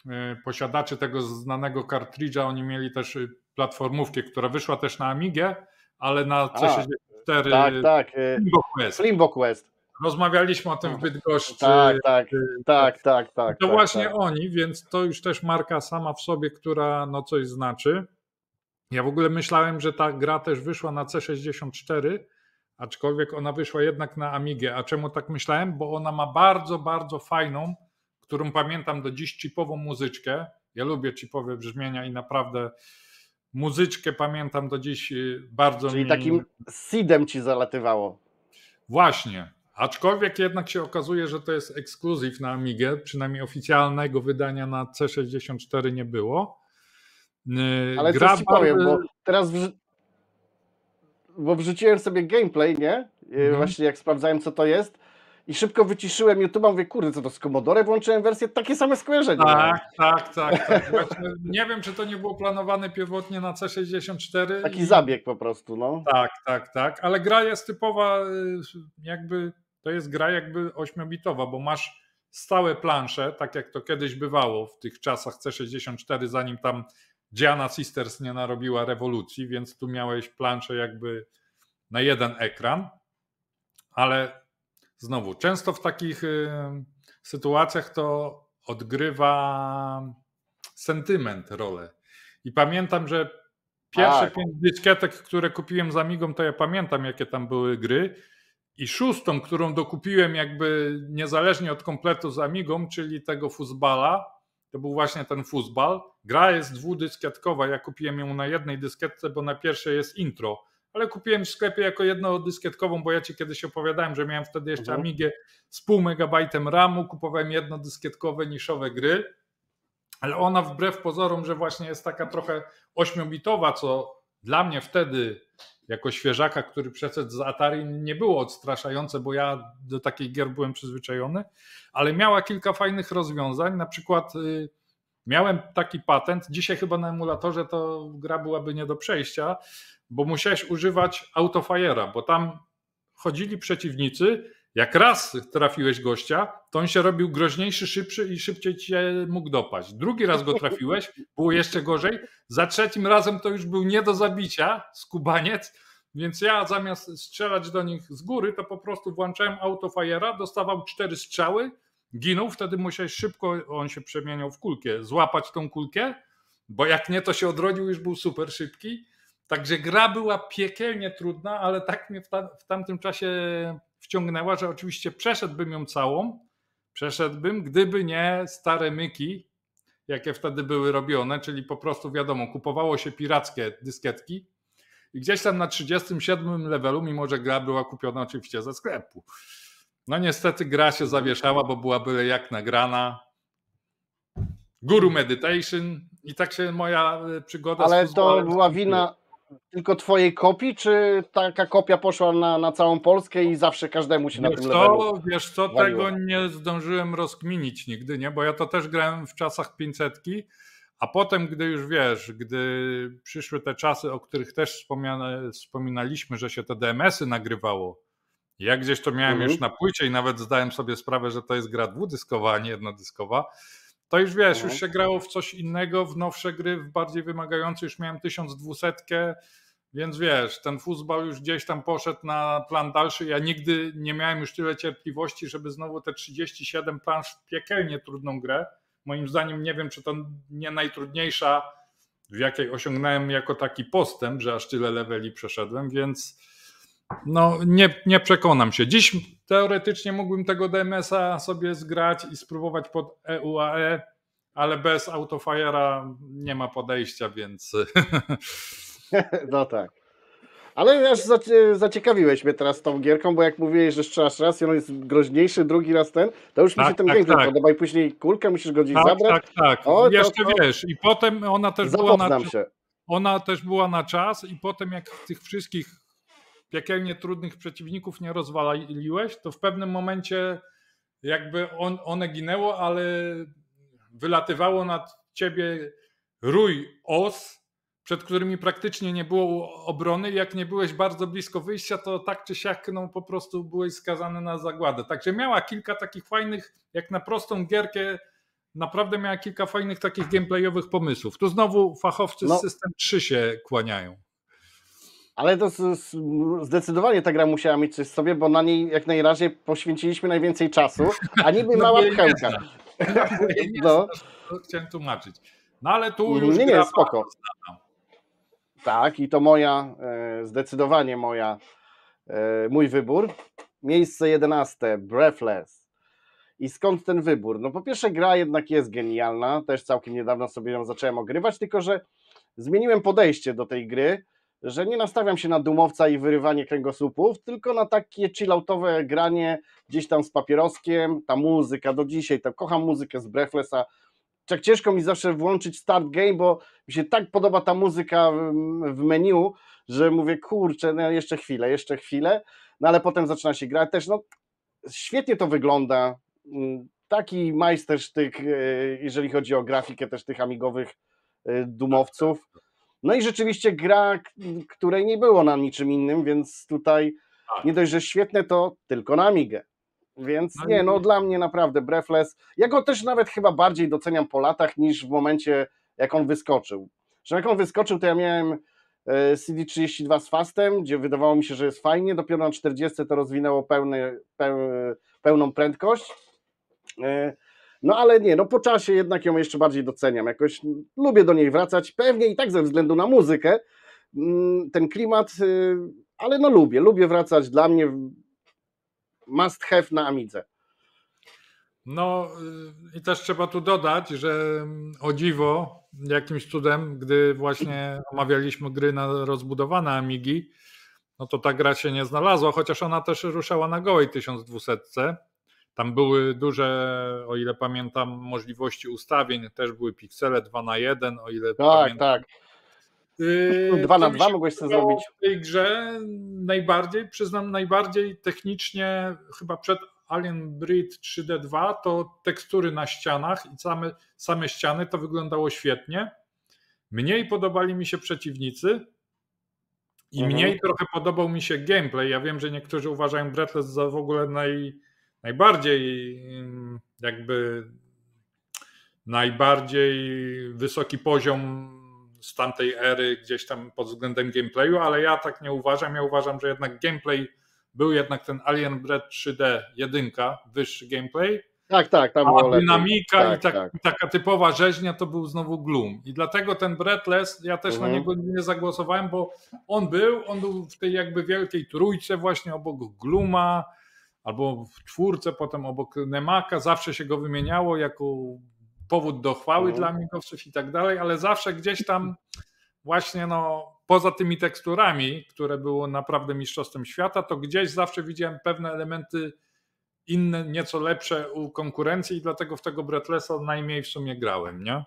y, posiadaczy tego znanego kartridża. Oni mieli też y, platformówkę, która wyszła też na Amigę, ale na C64. Tak, tak. Y, Limbo Quest. Limbo Quest. Rozmawialiśmy o tym w no. Bydgoszczy. Tak, y, tak, tak, tak, tak. tak to tak, właśnie tak. oni, więc to już też marka sama w sobie, która no coś znaczy. Ja w ogóle myślałem, że ta gra też wyszła na C64, aczkolwiek ona wyszła jednak na Amigę. A czemu tak myślałem? Bo ona ma bardzo, bardzo fajną, którą pamiętam do dziś, chipową muzyczkę. Ja lubię chipowe brzmienia i naprawdę Muzyczkę pamiętam do dziś y, bardzo. Czyli mi... takim seedem ci zalatywało. Właśnie. Aczkolwiek jednak się okazuje, że to jest ekskluzyw na Amigę, przynajmniej oficjalnego wydania na C64 nie było. Y, Ale Gra coś ci powiem, bo teraz bo wrzuciłem sobie gameplay, nie? Y, mhm. Właśnie jak sprawdzałem co to jest i szybko wyciszyłem YouTube'a, mówię, kurde, co to z Commodore? Włączyłem wersję, takie same skojarzenia. Tak, tak, tak. tak. nie wiem, czy to nie było planowane pierwotnie na C64. Taki i... zabieg po prostu, no. Tak, tak, tak, ale gra jest typowa, y, jakby, to jest gra jakby ośmiobitowa, bo masz stałe plansze, tak jak to kiedyś bywało w tych czasach C64, zanim tam Diana Sisters nie narobiła rewolucji, więc tu miałeś planszę jakby na jeden ekran, ale znowu, często w takich y, sytuacjach to odgrywa sentyment rolę. I pamiętam, że pierwsze tak. pięć dyskietek, które kupiłem z Amigą, to ja pamiętam, jakie tam były gry. I szóstą, którą dokupiłem jakby niezależnie od kompletu z Amigą, czyli tego fuzbala, to był właśnie ten fuzbal. Gra jest dwudyskietkowa, ja kupiłem ją na jednej dyskietce, bo na pierwszej jest intro ale kupiłem w sklepie jako jednodyskietkową, bo ja ci kiedyś opowiadałem, że miałem wtedy jeszcze mhm. Amigę z pół megabajtem RAMu, kupowałem jednodyskietkowe niszowe gry, ale ona wbrew pozorom, że właśnie jest taka trochę ośmiobitowa, co dla mnie wtedy jako świeżaka, który przeszedł z Atari, nie było odstraszające, bo ja do takiej gier byłem przyzwyczajony, ale miała kilka fajnych rozwiązań, na przykład y, Miałem taki patent, dzisiaj chyba na emulatorze to gra byłaby nie do przejścia, bo musiałeś używać autofajera, bo tam chodzili przeciwnicy, jak raz trafiłeś gościa, to on się robił groźniejszy, szybszy i szybciej cię mógł dopaść. Drugi raz go trafiłeś, było jeszcze gorzej. Za trzecim razem to już był nie do zabicia, skubaniec, więc ja zamiast strzelać do nich z góry, to po prostu włączałem autofajera, dostawał cztery strzały, ginął, wtedy musiałeś szybko, on się przemieniał w kulkę, złapać tą kulkę, bo jak nie, to się odrodził, już był super szybki. Także gra była piekielnie trudna, ale tak mnie w, ta, w tamtym czasie wciągnęła, że oczywiście przeszedłbym ją całą, przeszedłbym, gdyby nie stare myki, jakie wtedy były robione, czyli po prostu wiadomo, kupowało się pirackie dyskietki i gdzieś tam na 37 levelu, mimo że gra była kupiona oczywiście ze sklepu, no niestety gra się zawieszała, bo była byle jak nagrana. Guru Meditation i tak się moja y, przygoda Ale to była wina tylko twojej kopii, czy taka kopia poszła na, na całą Polskę i zawsze każdemu się wiesz na tym co, Wiesz co, tego nie zdążyłem rozkminić nigdy, nie? bo ja to też grałem w czasach 500, a potem, gdy już wiesz, gdy przyszły te czasy, o których też wspominaliśmy, że się te DMS-y nagrywało, ja gdzieś to miałem mhm. już na płycie i nawet zdałem sobie sprawę, że to jest gra dwudyskowa, a nie jednodyskowa. To już wiesz, już no. się grało w coś innego, w nowsze gry, w bardziej wymagające. Już miałem 1200, więc wiesz, ten fuzbal już gdzieś tam poszedł na plan dalszy. Ja nigdy nie miałem już tyle cierpliwości, żeby znowu te 37 plansz w piekielnie trudną grę. Moim zdaniem nie wiem, czy to nie najtrudniejsza, w jakiej osiągnąłem jako taki postęp, że aż tyle leveli przeszedłem, więc no, nie, nie przekonam się. Dziś teoretycznie mógłbym tego DMS-a sobie zgrać i spróbować pod EUAE, e, ale bez autofajera nie ma podejścia, więc. No tak. Ale aż zaciekawiłeś mnie teraz tą gierką, bo jak mówiłeś, że strzelasz raz i on jest groźniejszy, drugi raz ten, to już tak, mi się ten tak, gameplay tak. podoba i później kulkę musisz go gdzieś tak, zabrać. Tak, tak, o, Jeszcze to, to... wiesz, i potem ona też była na... Się. Ona też była na czas i potem jak tych wszystkich piekielnie trudnych przeciwników nie rozwaliłeś, to w pewnym momencie jakby on, one ginęło, ale wylatywało nad ciebie rój os, przed którymi praktycznie nie było obrony. Jak nie byłeś bardzo blisko wyjścia, to tak czy siak no, po prostu byłeś skazany na zagładę. Także miała kilka takich fajnych, jak na prostą gierkę, naprawdę miała kilka fajnych takich gameplayowych pomysłów. Tu znowu fachowcy no. z System 3 się kłaniają. Ale to zdecydowanie ta gra musiała mieć coś w sobie, bo na niej jak najrazie poświęciliśmy najwięcej czasu, a niby no, mała pchełka. No. Chciałem tłumaczyć. No ale tu już nie, nie, spoko. Tak, i to moja, e, zdecydowanie moja, e, mój wybór. Miejsce 11, Breathless. I skąd ten wybór? No po pierwsze gra jednak jest genialna, też całkiem niedawno sobie ją zacząłem ogrywać, tylko że zmieniłem podejście do tej gry że nie nastawiam się na dumowca i wyrywanie kręgosłupów, tylko na takie chilloutowe granie gdzieś tam z papieroskiem, ta muzyka do dzisiaj, tam kocham muzykę z Breathlessa, tak ciężko mi zawsze włączyć start game, bo mi się tak podoba ta muzyka w menu, że mówię, kurczę, no jeszcze chwilę, jeszcze chwilę, no ale potem zaczyna się grać też, no świetnie to wygląda, mm, taki majsterz tych, e, jeżeli chodzi o grafikę też tych amigowych e, dumowców, no i rzeczywiście gra, której nie było na niczym innym, więc tutaj tak. nie dość, że świetne, to tylko na Amigę. Więc nie, no dla mnie naprawdę Breathless, ja go też nawet chyba bardziej doceniam po latach niż w momencie jak on wyskoczył. Że jak on wyskoczył to ja miałem e, CD32 z fastem, gdzie wydawało mi się, że jest fajnie, dopiero na 40 to rozwinęło pełny, peł, e, pełną prędkość. E, no ale nie, no po czasie jednak ją jeszcze bardziej doceniam. Jakoś lubię do niej wracać, pewnie i tak ze względu na muzykę, mm, ten klimat, y, ale no lubię, lubię wracać. Dla mnie must have na Amidze. No y, i też trzeba tu dodać, że mm, o dziwo, jakimś cudem, gdy właśnie omawialiśmy gry na rozbudowane Amigi, no to ta gra się nie znalazła, chociaż ona też ruszała na gołej 1200 tam były duże, o ile pamiętam, możliwości ustawień, też były piksele 2 na 1, o ile tak, pamiętam. Tak, tak. Yy, 2 na 2 mogłeś to zrobić. W tej grze najbardziej, przyznam, najbardziej technicznie chyba przed Alien Breed 3D2 to tekstury na ścianach i same, same ściany to wyglądało świetnie. Mniej podobali mi się przeciwnicy i mhm. mniej trochę podobał mi się gameplay. Ja wiem, że niektórzy uważają Breathless za w ogóle naj, najbardziej mm, jakby najbardziej wysoki poziom z tamtej ery gdzieś tam pod względem gameplayu, ale ja tak nie uważam. Ja uważam, że jednak gameplay był jednak ten Alien Bread 3D jedynka wyższy gameplay. Tak, tak, tam dynamika tak, i, tak, tak. i, taka typowa rzeźnia to był znowu Gloom. I dlatego ten Breathless, ja też mhm. na niego nie zagłosowałem, bo on był, on był w tej jakby wielkiej trójce właśnie obok Glooma, albo w czwórce potem obok Nemaka, zawsze się go wymieniało jako powód do chwały no. dla migowców i tak dalej, ale zawsze gdzieś tam właśnie no, poza tymi teksturami, które było naprawdę mistrzostwem świata, to gdzieś zawsze widziałem pewne elementy inne, nieco lepsze u konkurencji i dlatego w tego Bretlesa najmniej w sumie grałem, nie?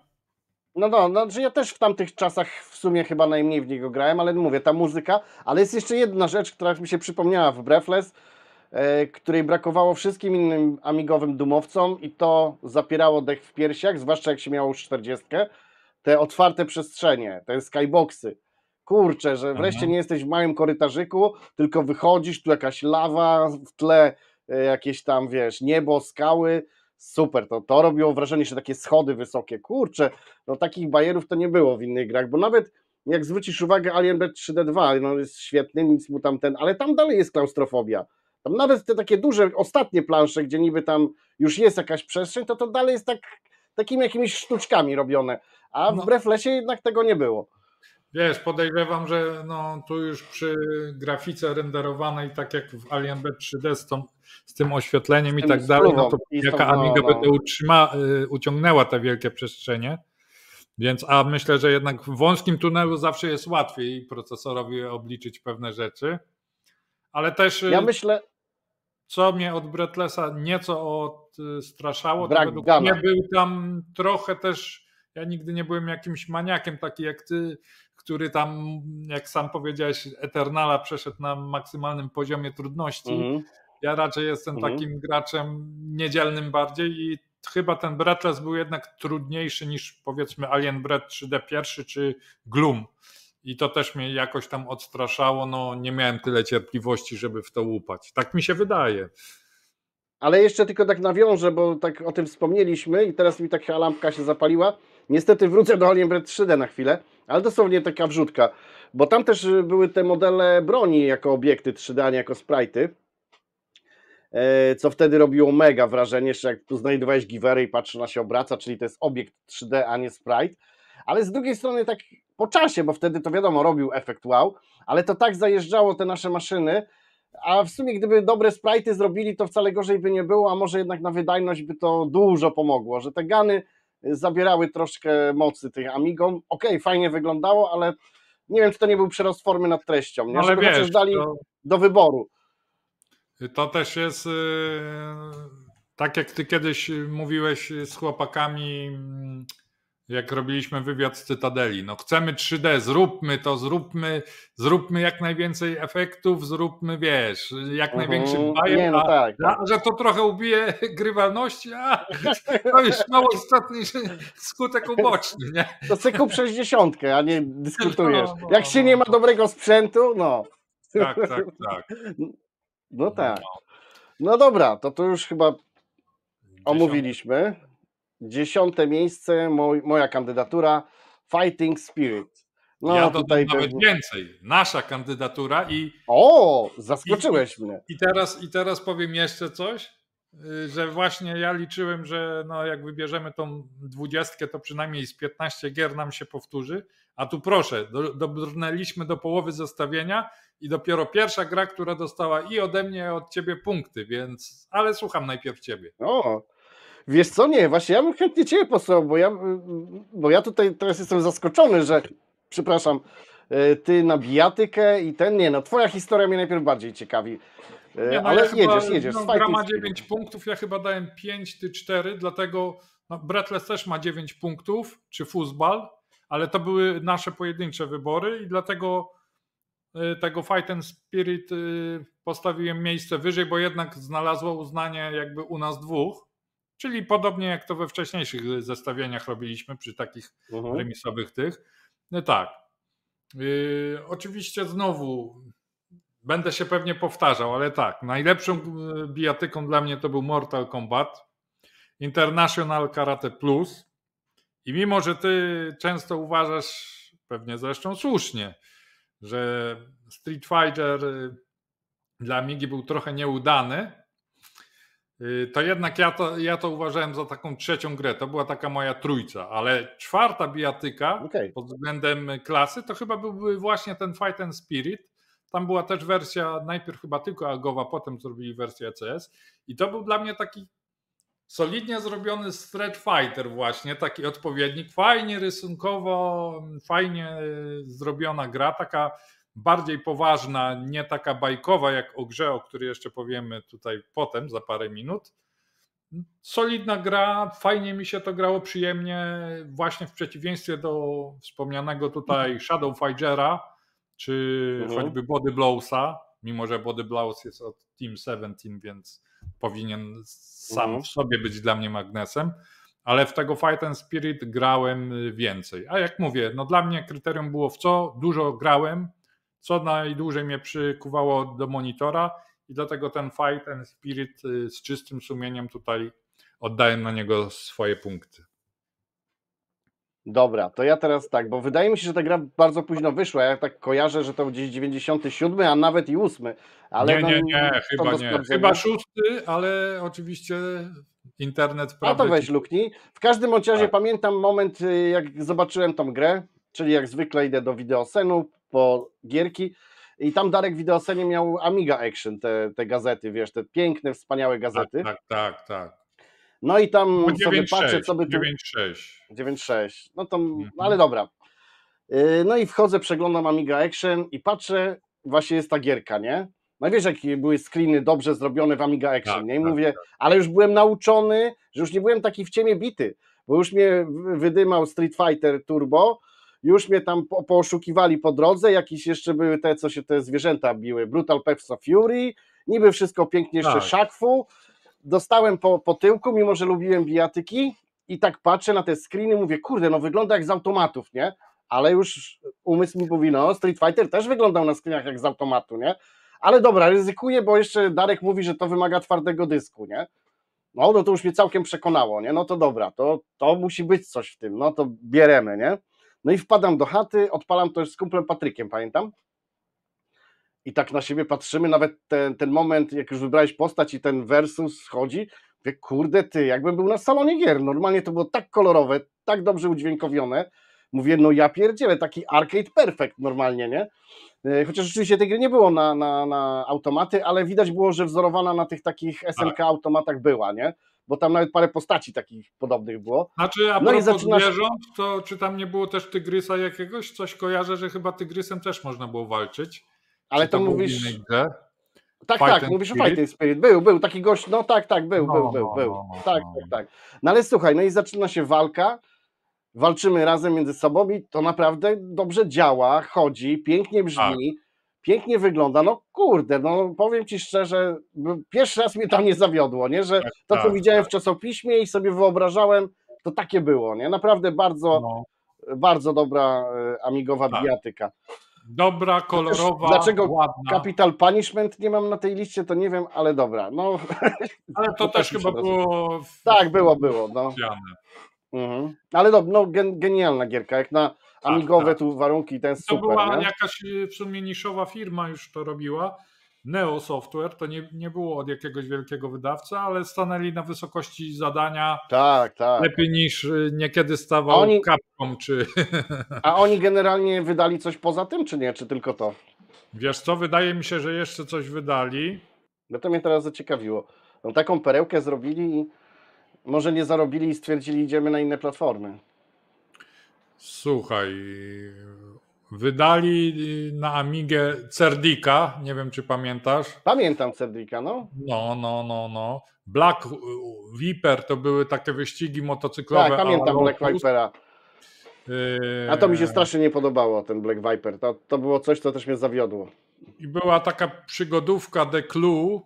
No, no no, że ja też w tamtych czasach w sumie chyba najmniej w niego grałem, ale mówię, ta muzyka, ale jest jeszcze jedna rzecz, która mi się przypomniała w Breathless, E, której brakowało wszystkim innym amigowym dumowcom i to zapierało dech w piersiach, zwłaszcza jak się miało już 40. Te otwarte przestrzenie, te skyboxy. Kurczę, że mhm. wreszcie nie jesteś w małym korytarzyku, tylko wychodzisz, tu jakaś lawa w tle, e, jakieś tam, wiesz, niebo, skały. Super, to, to robiło wrażenie, że takie schody wysokie. Kurczę, no takich bajerów to nie było w innych grach, bo nawet jak zwrócisz uwagę, Alien B3D2, no jest świetny, nic mu tam ten, ale tam dalej jest klaustrofobia. Tam nawet te takie duże, ostatnie plansze, gdzie niby tam już jest jakaś przestrzeń, to to dalej jest tak, takimi jakimiś sztuczkami robione, a wbrew no. lesie jednak tego nie było. Wiesz, podejrzewam, że no, tu już przy grafice renderowanej, tak jak w Alien B3D z, tą, z tym oświetleniem z tym i tak dalej, no to jaka no, Amiga no. by to uciągnęła te wielkie przestrzenie. Więc, a myślę, że jednak w wąskim tunelu zawsze jest łatwiej procesorowi obliczyć pewne rzeczy, ale też. Y, ja myślę, co mnie od Bretlesa nieco odstraszało, Brak to według mnie był tam trochę też, ja nigdy nie byłem jakimś maniakiem taki jak ty, który tam, jak sam powiedziałeś, Eternala przeszedł na maksymalnym poziomie trudności. Mhm. Ja raczej jestem mhm. takim graczem niedzielnym bardziej i chyba ten Breathless był jednak trudniejszy niż powiedzmy Alien Breath 3 d pierwszy czy Gloom i to też mnie jakoś tam odstraszało. No, nie miałem tyle cierpliwości, żeby w to łupać. Tak mi się wydaje. Ale jeszcze tylko tak nawiążę, bo tak o tym wspomnieliśmy i teraz mi taka lampka się zapaliła. Niestety wrócę do Alien Breed 3D na chwilę, ale dosłownie taka wrzutka, bo tam też y, były te modele broni jako obiekty 3D, jako sprite'y, e, co wtedy robiło mega wrażenie, jeszcze jak tu znajdowałeś giwery i patrzysz, na się obraca, czyli to jest obiekt 3D, a nie sprite. Ale z drugiej strony tak po czasie, bo wtedy to wiadomo, robił efekt wow, ale to tak zajeżdżało te nasze maszyny, a w sumie gdyby dobre sprite'y zrobili, to wcale gorzej by nie było, a może jednak na wydajność by to dużo pomogło, że te gany y, zabierały troszkę mocy tych Amigom. Okej, okay, fajnie wyglądało, ale nie wiem, czy to nie był przerost formy nad treścią, nie? wiem, no, czy wiesz, dali to... do wyboru. To też jest... Y, tak jak ty kiedyś mówiłeś y, z chłopakami mm, jak robiliśmy wywiad z Cytadeli. No chcemy 3D, zróbmy to, zróbmy, zróbmy jak najwięcej efektów, zróbmy, wiesz, jak mm -hmm. największy no bajer, no tak, że to trochę ubije grywalności, a to jest mało skutek uboczny, nie? To cyku 60, a nie dyskutujesz. No, no, jak się no, nie no. ma dobrego sprzętu, no. Tak, tak, tak. No tak. No dobra, to to już chyba omówiliśmy. Dziesiąte miejsce, moj, moja kandydatura, Fighting Spirit. No, ja tutaj nawet pewnie... więcej. Nasza kandydatura i. O, zaskoczyłeś i, mnie. I teraz, I teraz powiem jeszcze coś, y, że właśnie ja liczyłem, że no jak wybierzemy tą dwudziestkę, to przynajmniej z 15 gier nam się powtórzy. A tu proszę, dobrnęliśmy do połowy zestawienia i dopiero pierwsza gra, która dostała i ode mnie, i od ciebie punkty, więc. Ale słucham najpierw ciebie. O, Wiesz co, nie, właśnie ja bym chętnie Ciebie posłał, bo ja, mm, mm, bo ja tutaj teraz jestem zaskoczony, że, przepraszam, e, Ty na bijatykę i ten, nie no, Twoja historia mnie najpierw bardziej ciekawi. E, nie, no Ale ja jedziesz, chyba, jedziesz. No, gra ma 9 punktów, ja chyba dałem 5, ty 4, dlatego no, Bretles też ma 9 punktów, czy Fuzbal, ale to były nasze pojedyncze wybory i dlatego e, tego Fight and Spirit postawiłem miejsce wyżej, bo jednak znalazło uznanie jakby u nas dwóch. Czyli podobnie jak to we wcześniejszych zestawieniach robiliśmy przy takich mhm. remisowych tych. No tak. Yy, oczywiście znowu będę się pewnie powtarzał, ale tak. Najlepszą y, bijatyką dla mnie to był Mortal Kombat, International Karate Plus. I mimo, że ty często uważasz, pewnie zresztą słusznie, że Street Fighter y, dla Migi był trochę nieudany, Y, to jednak ja to, ja to uważałem za taką trzecią grę. To była taka moja trójca, ale czwarta bijatyka okay. pod względem klasy to chyba byłby właśnie ten Fight and Spirit. Tam była też wersja, najpierw chyba tylko Agowa, potem zrobili wersję ECS. I to był dla mnie taki solidnie zrobiony stretch fighter, właśnie taki odpowiednik. Fajnie rysunkowo, fajnie y, zrobiona gra, taka bardziej poważna, nie taka bajkowa jak o grze, o której jeszcze powiemy tutaj potem za parę minut. Solidna gra, fajnie mi się to grało, przyjemnie, właśnie w przeciwieństwie do wspomnianego tutaj Shadow Fightera, czy mhm. choćby Body Blowsa, mimo że Body Blows jest od Team 17, więc powinien sam mhm. w sobie być dla mnie magnesem, ale w tego Fight and Spirit grałem więcej. A jak mówię, no dla mnie kryterium było w co dużo grałem, co najdłużej mnie przykuwało do monitora i dlatego ten fight and spirit y, z czystym sumieniem tutaj oddaję na niego swoje punkty. Dobra, to ja teraz tak, bo wydaje mi się, że ta gra bardzo późno wyszła. Ja tak kojarzę, że to gdzieś 97, a nawet i 8. Ale no nie, nie, nie, chyba nie. Chyba 6, ale oczywiście internet prawda. No a to weź luknij. W każdym razie tak. pamiętam moment, y, jak zobaczyłem tą grę, czyli jak zwykle idę do wideosenu, po gierki. I tam Darek Wideosenie miał Amiga Action, te, te gazety, wiesz, te piękne, wspaniałe tak, gazety. Tak, tak, tak. tak. No i tam no 9, sobie patrzę, co by tu... 9.6. 9.6, no to, mhm. ale dobra. Y, no i wchodzę, przeglądam Amiga Action i patrzę, właśnie jest ta gierka, nie? No wiesz, jakie były screeny dobrze zrobione w Amiga tak, Action, tak, nie? I tak, mówię, tak. ale już byłem nauczony, że już nie byłem taki w ciemię bity, bo już mnie wydymał Street Fighter Turbo, już mnie tam po, pooszukiwali po drodze, jakieś jeszcze były te, co się te zwierzęta biły, Brutal Pepsa Fury, niby wszystko pięknie jeszcze tak. dostałem po, po tyłku, mimo że lubiłem bijatyki i tak patrzę na te screeny, mówię, kurde, no wygląda jak z automatów, nie? Ale już umysł mi mówi, no Street Fighter też wyglądał na screenach jak z automatu, nie? Ale dobra, ryzykuję, bo jeszcze Darek mówi, że to wymaga twardego dysku, nie? No, no to już mnie całkiem przekonało, nie? No to dobra, to, to musi być coś w tym, no to bieremy, nie? No i wpadam do chaty, odpalam to już z kumplem Patrykiem, pamiętam. I tak na siebie patrzymy, nawet ten, ten moment, jak już wybrałeś postać i ten versus schodzi, wie kurde ty, jakbym był na salonie gier, normalnie to było tak kolorowe, tak dobrze udźwiękowione, mówię, no ja pierdzielę, taki arcade perfect normalnie, nie? E, chociaż rzeczywiście tej gry nie było na, na, na automaty, ale widać było, że wzorowana na tych takich SNK automatach była, nie? bo tam nawet parę postaci takich podobnych było. Znaczy, a no i zaczyna zwierząt, to czy tam nie było też tygrysa jakiegoś? Coś kojarzę, że chyba tygrysem też można było walczyć. Ale to, to, mówisz... Tak, Fight tak, mówisz Spirit? o Fighting Spirit. Był, był taki gość, no tak, tak, był, no, był, był, no, był. No, no, tak, no. tak, tak. No ale słuchaj, no i zaczyna się walka, walczymy razem między sobą i to naprawdę dobrze działa, chodzi, pięknie tak. brzmi. Tak pięknie wygląda. No kurde, no powiem ci szczerze, pierwszy raz mnie tam nie zawiodło, nie? Że tak, to, co tak, widziałem w tak. czasopiśmie i sobie wyobrażałem, to takie było, nie? Naprawdę bardzo, no. bardzo dobra e, amigowa tak. bijatyka. Dobra, kolorowa. Dlaczego ładna. Capital Punishment nie mam na tej liście, to nie wiem, ale dobra. No, ale to, to też chyba było. W... Tak, było, było. No. Mhm. Ale no, genialna gierka. Jak na tak, migowe tak. tu warunki, ten super. To była nie? jakaś y, w sumie niszowa firma już to robiła. Neo Software to nie, nie było od jakiegoś wielkiego wydawcy, ale stanęli na wysokości zadania tak, tak. lepiej niż y, niekiedy stawał oni, Capcom czy. A oni generalnie wydali coś poza tym, czy nie? Czy tylko to? Wiesz co, wydaje mi się, że jeszcze coś wydali. No to mnie teraz zaciekawiło. No, taką perełkę zrobili i może nie zarobili i stwierdzili, idziemy na inne platformy. Słuchaj, wydali y, na Amigę Cerdika, nie wiem czy pamiętasz. Pamiętam Cerdika, no. No, no, no, no. Black y, Viper to były takie wyścigi motocyklowe. Tak, pamiętam Black Vipera. Y, A to mi się strasznie nie podobało, ten Black Viper. To, to było coś, co też mnie zawiodło. I była taka przygodówka The Clue.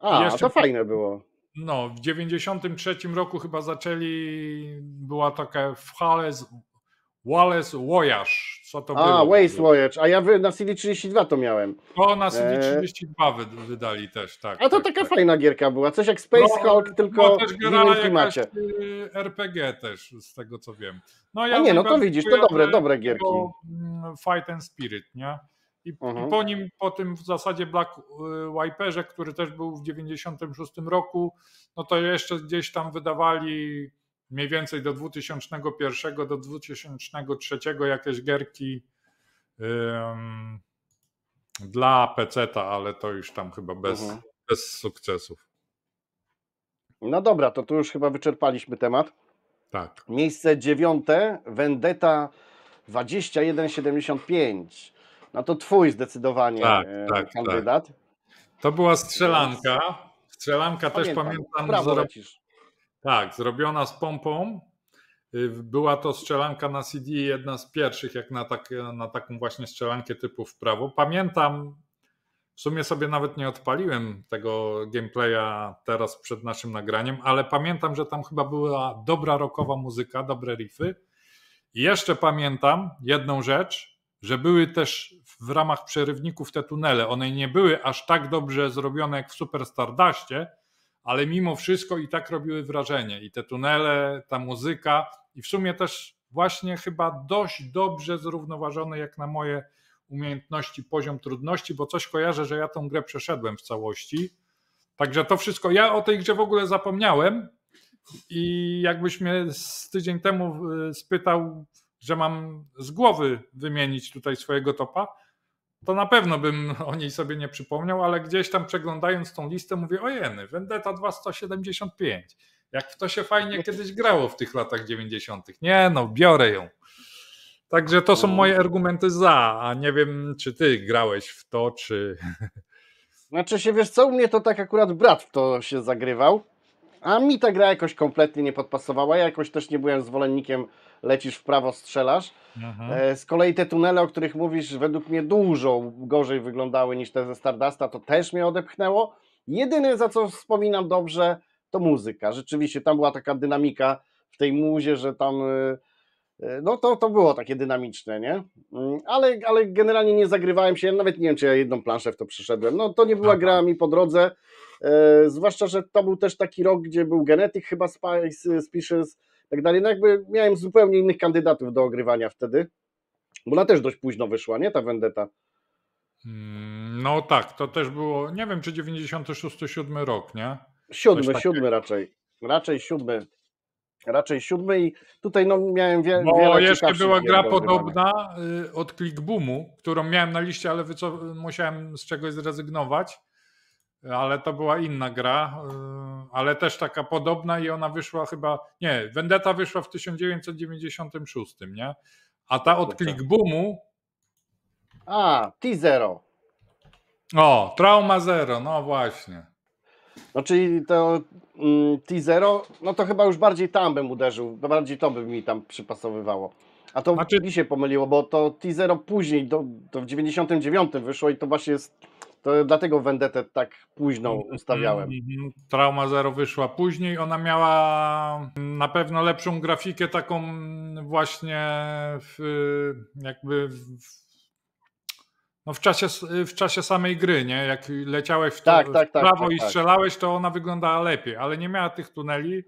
A, jeszcze... to fajne było. No, w 93 roku chyba zaczęli, była taka w Hales, Wallace Wojasz. Co to a, było? Waze Wojasz, a ja na CD32 to miałem. To na CD32 e... wydali też, tak. A to tak, taka tak. fajna gierka była, coś jak Space no, Hulk, tylko też w innym klimacie. Y, RPG też, z tego co wiem. No, ja a nie, no to widzisz, to dobre, dobre gierki. Mm, Fight and Spirit, nie? I, po nim, po tym w zasadzie Black y, Wiperze, który też był w 96 roku, no to jeszcze gdzieś tam wydawali mniej więcej do 2001, do 2003 jakieś gierki um, dla pc ale to już tam chyba bez, mhm. bez sukcesów. No dobra, to tu już chyba wyczerpaliśmy temat. Tak. Miejsce dziewiąte, Vendetta 2175 no to twój zdecydowanie tak, e, tak, tak, kandydat. Tak. To była strzelanka. Strzelanka pamiętam, też pamiętam. zro... Tak, zrobiona z pompą. Y, była to strzelanka na CD, jedna z pierwszych, jak na, tak, na taką właśnie strzelankę typu w prawo. Pamiętam, w sumie sobie nawet nie odpaliłem tego gameplaya teraz przed naszym nagraniem, ale pamiętam, że tam chyba była dobra rockowa muzyka, dobre riffy. I jeszcze pamiętam jedną rzecz, że były też w ramach przerywników te tunele. One nie były aż tak dobrze zrobione jak w Super Stardaście, ale mimo wszystko i tak robiły wrażenie. I te tunele, ta muzyka, i w sumie też właśnie chyba dość dobrze zrównoważony jak na moje umiejętności poziom trudności, bo coś kojarzę, że ja tą grę przeszedłem w całości. Także to wszystko. Ja o tej grze w ogóle zapomniałem i jakbyś mnie z tydzień temu y, spytał, że mam z głowy wymienić tutaj swojego topa, to na pewno bym o niej sobie nie przypomniał, ale gdzieś tam przeglądając tą listę mówię, ojeny, Vendetta 275. Jak w to się fajnie kiedyś grało w tych latach 90. Nie no, biorę ją. Także to są no. moje argumenty za, a nie wiem, czy ty grałeś w to, czy... Znaczy się, wiesz co, u mnie to tak akurat brat w to się zagrywał. A mi ta gra jakoś kompletnie nie podpasowała. Ja jakoś też nie byłem zwolennikiem lecisz w prawo, strzelasz. Aha. E, z kolei te tunele, o których mówisz, według mnie dużo gorzej wyglądały niż te ze Stardusta, to też mnie odepchnęło. Jedyne, za co wspominam dobrze, to muzyka. Rzeczywiście tam była taka dynamika w tej muzie, że tam e, E, no to, to było takie dynamiczne, nie? Mm, ale, ale generalnie nie zagrywałem się, nawet nie wiem, czy ja jedną planszę w to przyszedłem. No to nie była gra mi po drodze, e, zwłaszcza, że to był też taki rok, gdzie był Genetic chyba Spice, Species i tak dalej. No jakby miałem zupełnie innych kandydatów do ogrywania wtedy, bo ona też dość późno wyszła, nie? Ta Vendetta. Mm, no tak, to też było, nie wiem, czy 96-7 rok, nie? Siódmy, siódmy raczej. Raczej siódmy raczej siódmy i tutaj no miałem wie, Bo wiele jeszcze była gra podobna y, od Clickboomu, którą miałem na liście, ale musiałem z czegoś zrezygnować, ale to była inna gra, y, ale też taka podobna i ona wyszła chyba, nie, Vendetta wyszła w 1996, nie? A ta od Clickboomu... A, T-Zero. O, Trauma Zero, no właśnie. No czyli to mm, T0, no to chyba już bardziej tam bym uderzył, no bardziej to by mi tam przypasowywało. A to znaczy... mi się pomyliło, bo to T0 później, do, to w 99 wyszło i to właśnie jest, to dlatego Vendetę tak późno mhm, ustawiałem. Mhm. Trauma Zero wyszła później, ona miała mm, na pewno lepszą grafikę, taką właśnie w, jakby w no w, czasie, y, w czasie samej gry, nie? Jak leciałeś w, to, tak, tak, tak w prawo tak, i tak. strzelałeś, to ona wyglądała lepiej, ale nie miała tych tuneli.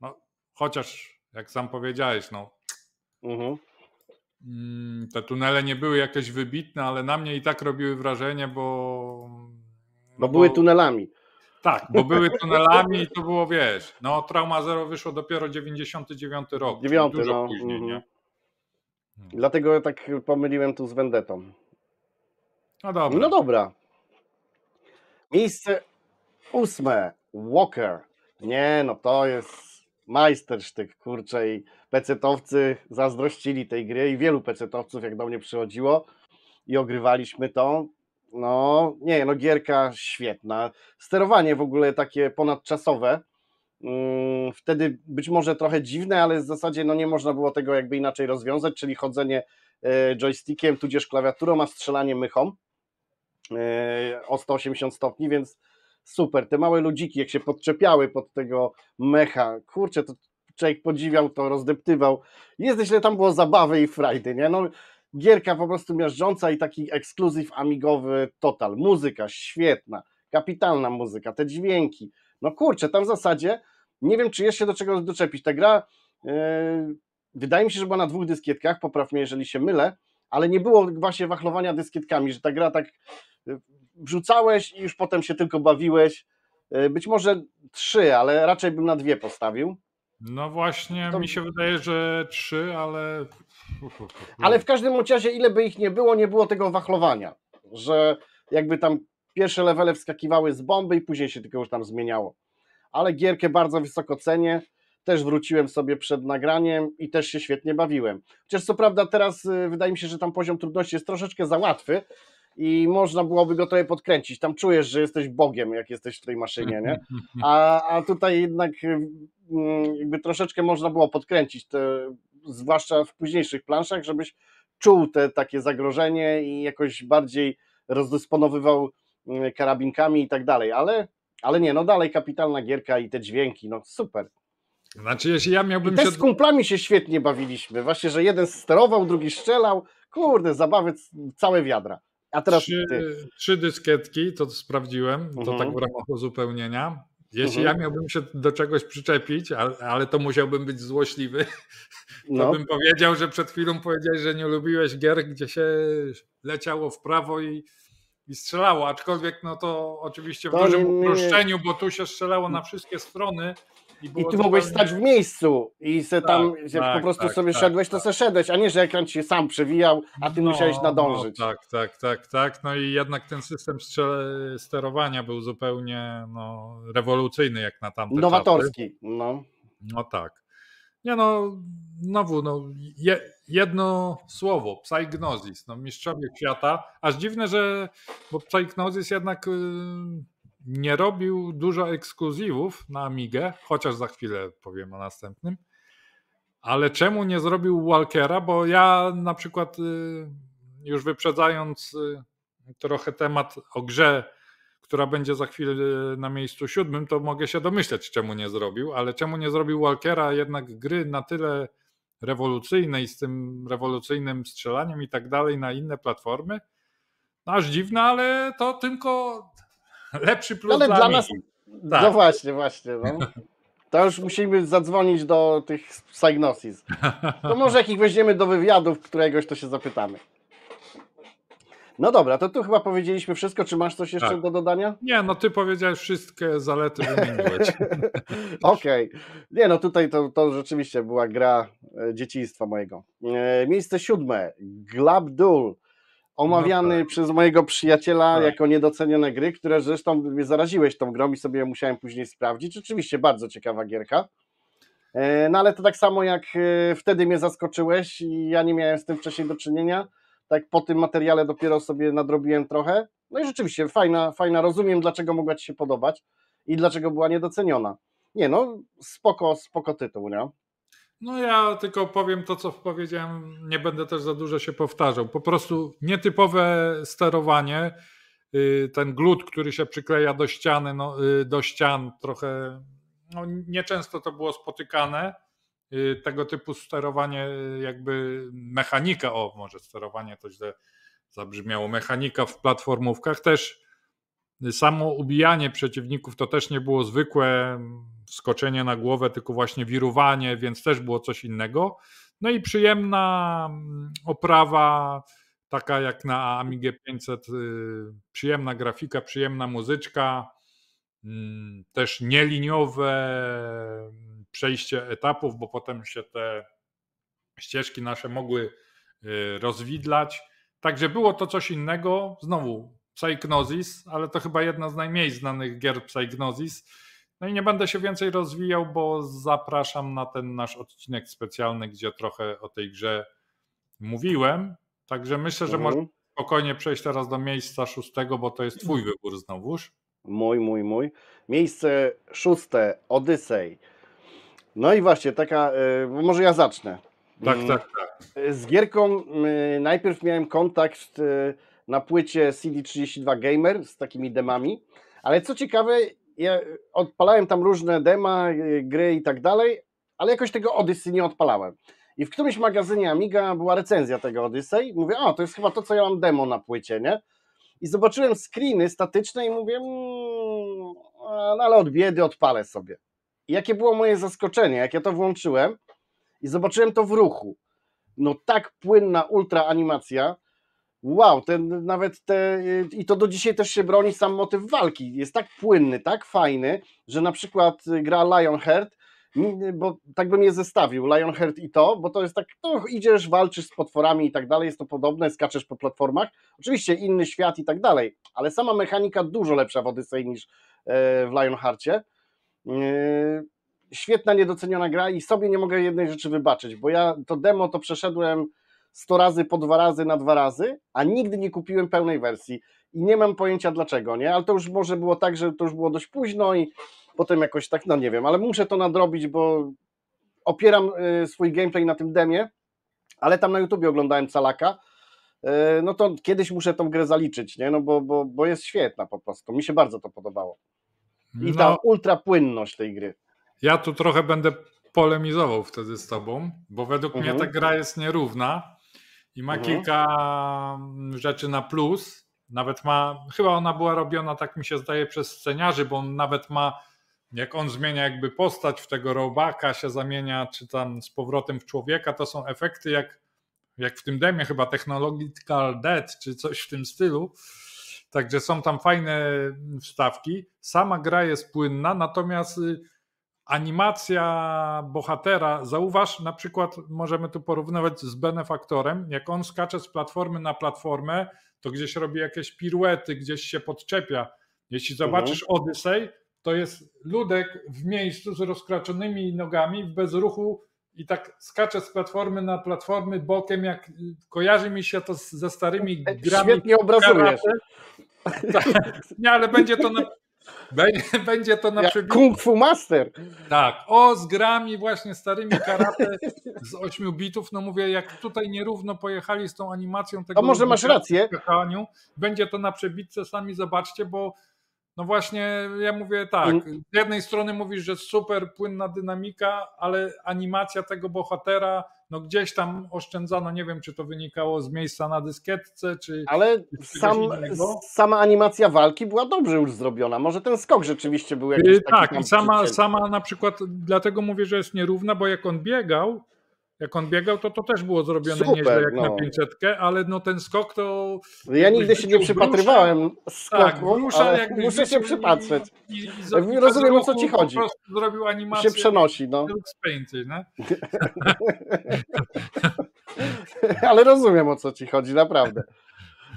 No, chociaż, jak sam powiedziałeś, no. Mhm. Mm, te tunele nie były jakieś wybitne, ale na mnie i tak robiły wrażenie, bo. bo no były tunelami. Tak, bo były tunelami i to było, wiesz, no Trauma Zero wyszło dopiero 99 rok. 9, dużo no. później, nie? Mhm. No. Dlatego tak pomyliłem tu z Vendetą. No dobra. No dobra. Miejsce ósme. Walker. Nie, no to jest majstersztyk, kurczę. I pecetowcy zazdrościli tej gry i wielu pecetowców jak do mnie przychodziło i ogrywaliśmy to. No, nie, no gierka świetna. Sterowanie w ogóle takie ponadczasowe. Mm, wtedy być może trochę dziwne, ale w zasadzie no nie można było tego jakby inaczej rozwiązać, czyli chodzenie e, joystickiem, tudzież klawiaturą, a strzelanie mychą o 180 stopni, więc super. Te małe ludziki, jak się podczepiały pod tego mecha, kurczę, to człowiek podziwiał to, rozdeptywał. Jest źle tam było zabawy i frajdy, nie? No, gierka po prostu miażdżąca i taki ekskluzyw amigowy total. Muzyka świetna, kapitalna muzyka, te dźwięki. No kurczę, tam w zasadzie nie wiem, czy jest się do czego doczepić. Ta gra, yy, wydaje mi się, że była na dwóch dyskietkach, popraw mnie, jeżeli się mylę, ale nie było właśnie wachlowania dyskietkami, że ta gra tak y, wrzucałeś i już potem się tylko bawiłeś. Y, być może trzy, ale raczej bym na dwie postawił. No właśnie, to... mi się wydaje, że trzy, ale. No. Ale w każdym razie, ile by ich nie było, nie było tego wachlowania, że jakby tam pierwsze levele wskakiwały z bomby i później się tylko już tam zmieniało. Ale gierkę bardzo wysoko cenię też wróciłem sobie przed nagraniem i też się świetnie bawiłem. Chociaż co prawda teraz y, wydaje mi się, że tam poziom trudności jest troszeczkę za łatwy i można byłoby go trochę podkręcić. Tam czujesz, że jesteś Bogiem, jak jesteś w tej maszynie, nie? A, a tutaj jednak y, mm, jakby troszeczkę można było podkręcić, te, zwłaszcza w późniejszych planszach, żebyś czuł te takie zagrożenie i jakoś bardziej rozdysponowywał mm, karabinkami i tak dalej, ale, ale nie, no dalej kapitalna gierka i te dźwięki, no super. Znaczy, jeśli ja miałbym. też się... z kumplami się świetnie bawiliśmy. Właśnie, że jeden sterował, drugi strzelał. Kurde, zabawy całe wiadra. A teraz. Trzy, ty. trzy dyskietki, to sprawdziłem, to tak mhm. w ramach uzupełnienia. Jeśli mhm. ja miałbym się do czegoś przyczepić, ale, ale to musiałbym być złośliwy, no. to bym powiedział, że przed chwilą powiedziałeś, że nie lubiłeś gier, gdzie się leciało w prawo i, i strzelało, aczkolwiek no to oczywiście w to dużym uproszczeniu, bo tu się strzelało na wszystkie strony, i, I ty mogłeś stać w miejscu i se tak, tam tak, po prostu tak, sobie tak, szedłeś, to tak. se szedłeś, a nie, że ekran ci sam przewijał, a ty no, musiałeś no, nadążyć. No, tak, tak, tak, tak. No i jednak ten system sterowania był zupełnie no, rewolucyjny jak na tamte Nowatorski, czasy. no. No tak. Nie no, znowu, no, je, jedno słowo, psygnosis, no mistrzowie świata. Aż dziwne, że, bo psygnosis jednak... Yy nie robił dużo ekskluzywów na Amigę, chociaż za chwilę powiem o następnym. Ale czemu nie zrobił Walkera? Bo ja na przykład, y, już wyprzedzając y, trochę temat o grze, która będzie za chwilę y, na miejscu siódmym, to mogę się domyśleć, czemu nie zrobił, ale czemu nie zrobił Walkera jednak gry na tyle rewolucyjnej, z tym rewolucyjnym strzelaniem i tak dalej na inne platformy? No aż dziwne, ale to tylko Lepszy plus Ale dla, dla nas. Tak. No właśnie, właśnie. No. To już musimy zadzwonić do tych Psygnosis. To może jak ich weźmiemy do wywiadów któregoś, to się zapytamy. No dobra, to tu chyba powiedzieliśmy wszystko. Czy masz coś jeszcze tak. do dodania? Nie, no ty powiedziałeś wszystkie zalety wymieniłeś. Okej. Okay. Nie, no tutaj to, to rzeczywiście była gra e, dzieciństwa mojego. E, miejsce siódme. Glabdul omawiany no tak. przez mojego przyjaciela tak. jako niedocenione gry, które zresztą mnie zaraziłeś tą grą i sobie musiałem później sprawdzić. rzeczywiście bardzo ciekawa gierka. E, no ale to tak samo jak e, wtedy mnie zaskoczyłeś i ja nie miałem z tym wcześniej do czynienia. Tak po tym materiale dopiero sobie nadrobiłem trochę. No i rzeczywiście fajna, fajna. Rozumiem dlaczego mogła ci się podobać i dlaczego była niedoceniona. Nie no, spoko, spoko tytuł, nie? No ja tylko powiem to, co powiedziałem, nie będę też za dużo się powtarzał. Po prostu nietypowe sterowanie, y, ten glut, który się przykleja do ściany, no, y, do ścian trochę, no, nieczęsto to było spotykane, y, tego typu sterowanie jakby mechanika, o może sterowanie to źle zabrzmiało, mechanika w platformówkach też Samo ubijanie przeciwników to też nie było zwykłe skoczenie na głowę, tylko właśnie wirowanie, więc też było coś innego. No i przyjemna mm, oprawa, taka jak na Amigę 500, y, przyjemna grafika, przyjemna muzyczka, mm, też nieliniowe mm, przejście etapów, bo potem się te ścieżki nasze mogły y, rozwidlać. Także było to coś innego. Znowu Psygnosis, ale to chyba jedna z najmniej znanych gier Psygnosis. No i nie będę się więcej rozwijał, bo zapraszam na ten nasz odcinek specjalny, gdzie trochę o tej grze mówiłem. Także myślę, że mhm. można spokojnie przejść teraz do miejsca szóstego, bo to jest twój wybór znowuż. Mój, mój, mój. Miejsce szóste, Odysej. No i właśnie, taka, e, może ja zacznę. Tak, mm. tak, tak. Z gierką y, najpierw miałem kontakt y, na płycie CD32 Gamer z takimi demami. Ale co ciekawe, ja odpalałem tam różne dema, y, gry i tak dalej, ale jakoś tego Odyssey nie odpalałem. I w którymś magazynie Amiga była recenzja tego Odyssey. Mówię, a to jest chyba to, co ja mam demo na płycie, nie? I zobaczyłem screeny statyczne i mówię, mm, no ale od biedy odpalę sobie. I jakie było moje zaskoczenie, jak ja to włączyłem i zobaczyłem to w ruchu. No tak płynna ultra animacja, Wow, ten, nawet te, y, i to do dzisiaj też się broni sam motyw walki. Jest tak płynny, tak fajny, że na przykład y, gra Lionheart, y, bo tak bym je zestawił, Lionheart i to, bo to jest tak, to no, idziesz, walczysz z potworami i tak dalej, jest to podobne, skaczesz po platformach, oczywiście inny świat i tak dalej, ale sama mechanika dużo lepsza w Odyssey niż e, w Lionheartie. E, świetna, niedoceniona gra i sobie nie mogę jednej rzeczy wybaczyć, bo ja to demo to przeszedłem 100 razy po dwa razy na dwa razy, a nigdy nie kupiłem pełnej wersji i nie mam pojęcia dlaczego, nie? Ale to już może było tak, że to już było dość późno i potem jakoś tak, no nie wiem, ale muszę to nadrobić, bo opieram y, swój gameplay na tym demie, ale tam na YouTubie oglądałem Calaka, y, no to kiedyś muszę tą grę zaliczyć, nie? No bo, bo, bo jest świetna po prostu, mi się bardzo to podobało. I ta no. ultra płynność tej gry. Ja tu trochę będę polemizował wtedy z tobą, bo według mhm. mnie ta mhm. gra jest nierówna, i ma mhm. kilka mm, rzeczy na plus. Nawet ma, chyba ona była robiona, tak mi się zdaje, przez sceniarzy, bo on nawet ma, jak on zmienia jakby postać w tego robaka, się zamienia, czy tam z powrotem w człowieka, to są efekty jak, jak w tym demie chyba Technological Dead, czy coś w tym stylu. Także są tam fajne mm, wstawki. Sama gra jest płynna, natomiast y, animacja bohatera, zauważ, na przykład możemy tu porównywać z benefaktorem, jak on skacze z platformy na platformę, to gdzieś robi jakieś piruety, gdzieś się podczepia. Jeśli mhm. zobaczysz mhm. Odysej, to jest ludek w miejscu z rozkraczonymi nogami, w bezruchu i tak skacze z platformy na platformy bokiem, jak kojarzy mi się to ze starymi tak grami. Świetnie obrazujesz. Tak, nie, ale będzie to na, Będzie to na przykład. Kung Fu Master. Tak, o z grami właśnie starymi karate z 8 bitów. No mówię, jak tutaj nierówno pojechali z tą animacją tego. A może masz rację. Będzie to na przebitce, sami zobaczcie, bo no właśnie, ja mówię tak. Mm. Z jednej strony mówisz, że super płynna dynamika, ale animacja tego bohatera, no gdzieś tam oszczędzano, nie wiem, czy to wynikało z miejsca na dyskietce, czy. Ale czy sam, sama animacja walki była dobrze już zrobiona. Może ten skok rzeczywiście był jakiś. Y, taki tak, i sama, sama na przykład, dlatego mówię, że jest nierówna, bo jak on biegał, jak on biegał, to to też było zrobione Super, nieźle jak no. na 500, ale no ten skok to... Ja nigdy się nie przypatrywałem tak, skoku, tak, rusza, jak muszę się przypatrzeć. I, i, i, i Rozumiem, o co ci chodzi. Po prostu zrobił animację. się przenosi, no. ale rozumiem, o co ci chodzi, naprawdę.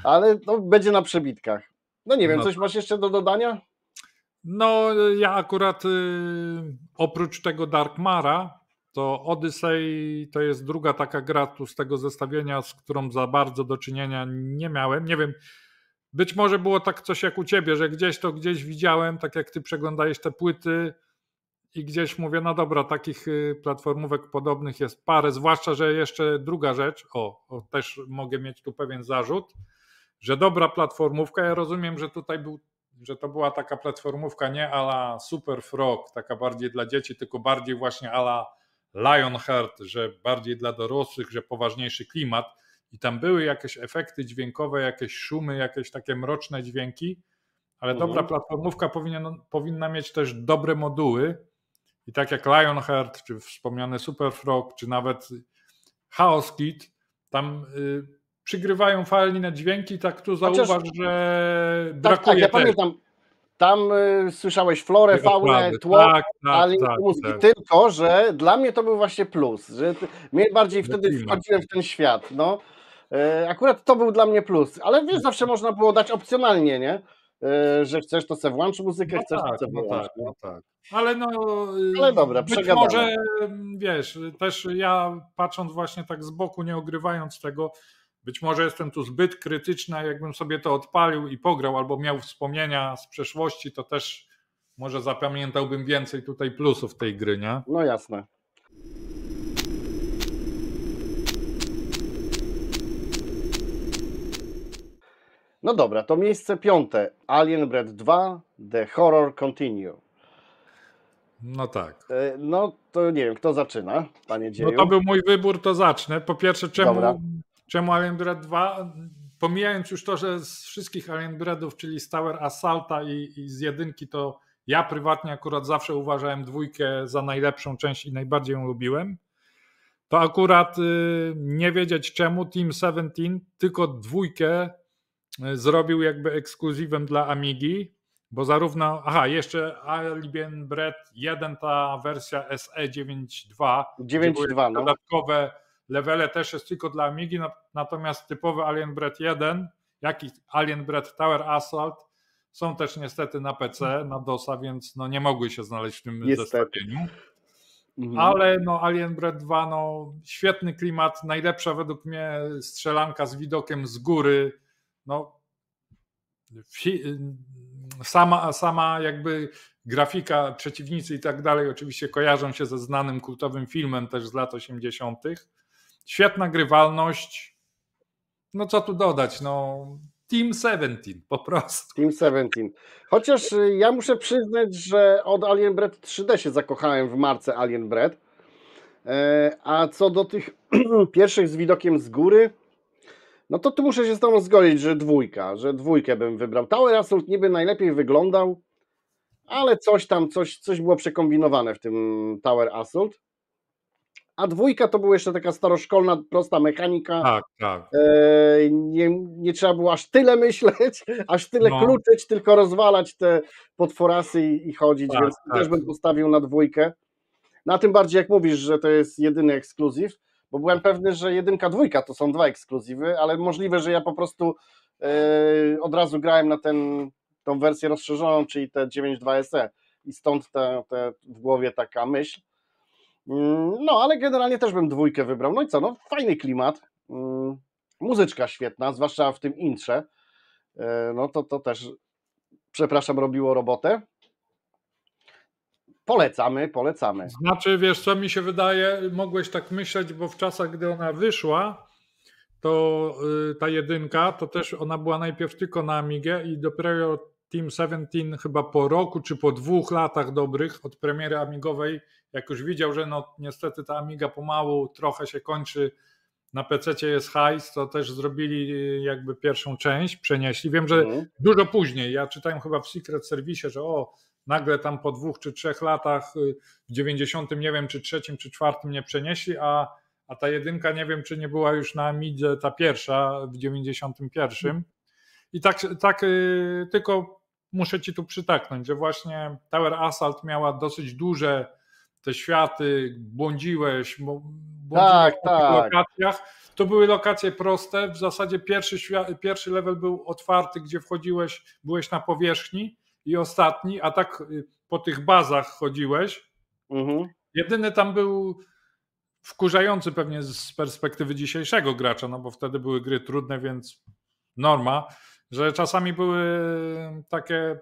Ale to będzie na przebitkach. No nie wiem, no. coś masz jeszcze do dodania? No, ja akurat y, oprócz tego Mara to Odyssey to jest druga taka gra tu z tego zestawienia, z którą za bardzo do czynienia nie miałem. Nie wiem, być może było tak coś jak u ciebie, że gdzieś to gdzieś widziałem, tak jak ty przeglądajesz te płyty i gdzieś mówię, no dobra, takich y, platformówek podobnych jest parę, zwłaszcza, że jeszcze druga rzecz, o, o też mogę mieć tu pewien zarzut, że dobra platformówka, ja rozumiem, że tutaj był że to była taka platformówka nie ala Super Frog, taka bardziej dla dzieci, tylko bardziej właśnie ala Lionheart, że bardziej dla dorosłych, że poważniejszy klimat. I tam były jakieś efekty dźwiękowe, jakieś szumy, jakieś takie mroczne dźwięki, ale mhm. dobra platformówka powinien, no, powinna mieć też dobre moduły. I tak jak Lionheart, czy wspomniany Superfrock, czy nawet Chaos Kit, tam y, przygrywają fali na dźwięki, tak tu zauważ, Chociaż... że brakuje. Tak, tak ja pamiętam, tam y, słyszałeś florę, faunę, tło, tak, tak, ale tak, tak, tylko, że dla mnie to był właśnie plus, że mnie bardziej wtedy wchodziłem w ten świat, no. Y, akurat to był dla mnie plus, ale wiesz, mhm. zawsze można było dać opcjonalnie, nie? Y, że chcesz, to se włącz muzykę, no chcesz, tak, to se włącz. No tak, no. no tak. Ale no, y, ale dobra, być przegadamy. może, mm, wiesz, też ja patrząc właśnie tak z boku, nie ogrywając tego, być może jestem tu zbyt krytyczna, jakbym sobie to odpalił i pograł, albo miał wspomnienia z przeszłości, to też może zapamiętałbym więcej tutaj plusów tej gry, nie? No jasne. No dobra, to miejsce piąte. Alien Bread 2 The Horror Continue. No tak. E, no to nie wiem, kto zaczyna, panie dzieju. No to był mój wybór, to zacznę. Po pierwsze, czemu dobra. Czemu Alien Breed 2? Pomijając już to, że z wszystkich Alien Breadów, czyli z Tower Assaulta i, i z jedynki, to ja prywatnie akurat zawsze uważałem dwójkę za najlepszą część i najbardziej ją lubiłem. To akurat y, nie wiedzieć czemu Team 17 tylko dwójkę y, zrobił jakby ekskluzywem dla Amigi, bo zarówno, aha, jeszcze Alien Bread 1, ta wersja SE 9.2, 9.2 no. dodatkowe levele też jest tylko dla Amigi, natomiast typowy Alien Bread 1, jak i Alien Bread Tower Assault są też niestety na PC, na DOSa, więc no nie mogły się znaleźć w tym niestety. zestawieniu. Mhm. Ale no Alien Bread 2, no świetny klimat, najlepsza według mnie strzelanka z widokiem z góry, no sama, sama jakby grafika, przeciwnicy i tak dalej oczywiście kojarzą się ze znanym kultowym filmem też z lat 80. Świetna grywalność. No co tu dodać? No, Team 17 po prostu. Team 17. Chociaż y, ja muszę przyznać, że od Alien Bread 3D się zakochałem w marce Alien Bread. E, a co do tych pierwszych z widokiem z góry, no to tu muszę się z tobą zgodzić, że dwójka, że dwójkę bym wybrał. Tower Assault niby najlepiej wyglądał, ale coś tam, coś, coś było przekombinowane w tym Tower Assault a dwójka to była jeszcze taka staroszkolna, prosta mechanika. Tak, tak. E, nie, nie, trzeba było aż tyle myśleć, aż tyle no. kluczyć, tylko rozwalać te potworasy i, i chodzić, tak, więc tak. też bym postawił na dwójkę. Na tym bardziej, jak mówisz, że to jest jedyny ekskluzyw, bo byłem pewny, że jedynka, dwójka to są dwa ekskluzywy, ale możliwe, że ja po prostu e, od razu grałem na ten, tą wersję rozszerzoną, czyli te 9.2 SE i stąd te, te w głowie taka myśl. Mm, no, ale generalnie też bym dwójkę wybrał. No i co, no fajny klimat, mm, muzyczka świetna, zwłaszcza w tym intrze. E, no to, to też, przepraszam, robiło robotę. Polecamy, polecamy. Znaczy, wiesz, co mi się wydaje, mogłeś tak myśleć, bo w czasach, gdy ona wyszła, to y, ta jedynka, to też ona była najpierw tylko na Amigę i dopiero Team 17 chyba po roku czy po dwóch latach dobrych od premiery Amigowej jak już widział, że no niestety ta Amiga pomału trochę się kończy, na PC jest hajs, to też zrobili y, jakby pierwszą część, przenieśli. Wiem, że mhm. dużo później, ja czytałem chyba w Secret Service, że o, nagle tam po dwóch czy trzech latach y, w 90, nie wiem, czy trzecim, czy czwartym nie przenieśli, a, a ta jedynka nie wiem, czy nie była już na Midze ta pierwsza w 91. I tak, tak y, tylko muszę ci tu przytaknąć, że właśnie Tower Assault miała dosyć duże te światy, błądziłeś, błądziłeś tak, w tak. lokacjach. To były lokacje proste. W zasadzie pierwszy, pierwszy level był otwarty, gdzie wchodziłeś, byłeś na powierzchni i ostatni, a tak y, po tych bazach chodziłeś. Mhm. Jedyny tam był wkurzający pewnie z perspektywy dzisiejszego gracza, no bo wtedy były gry trudne, więc norma, że czasami były takie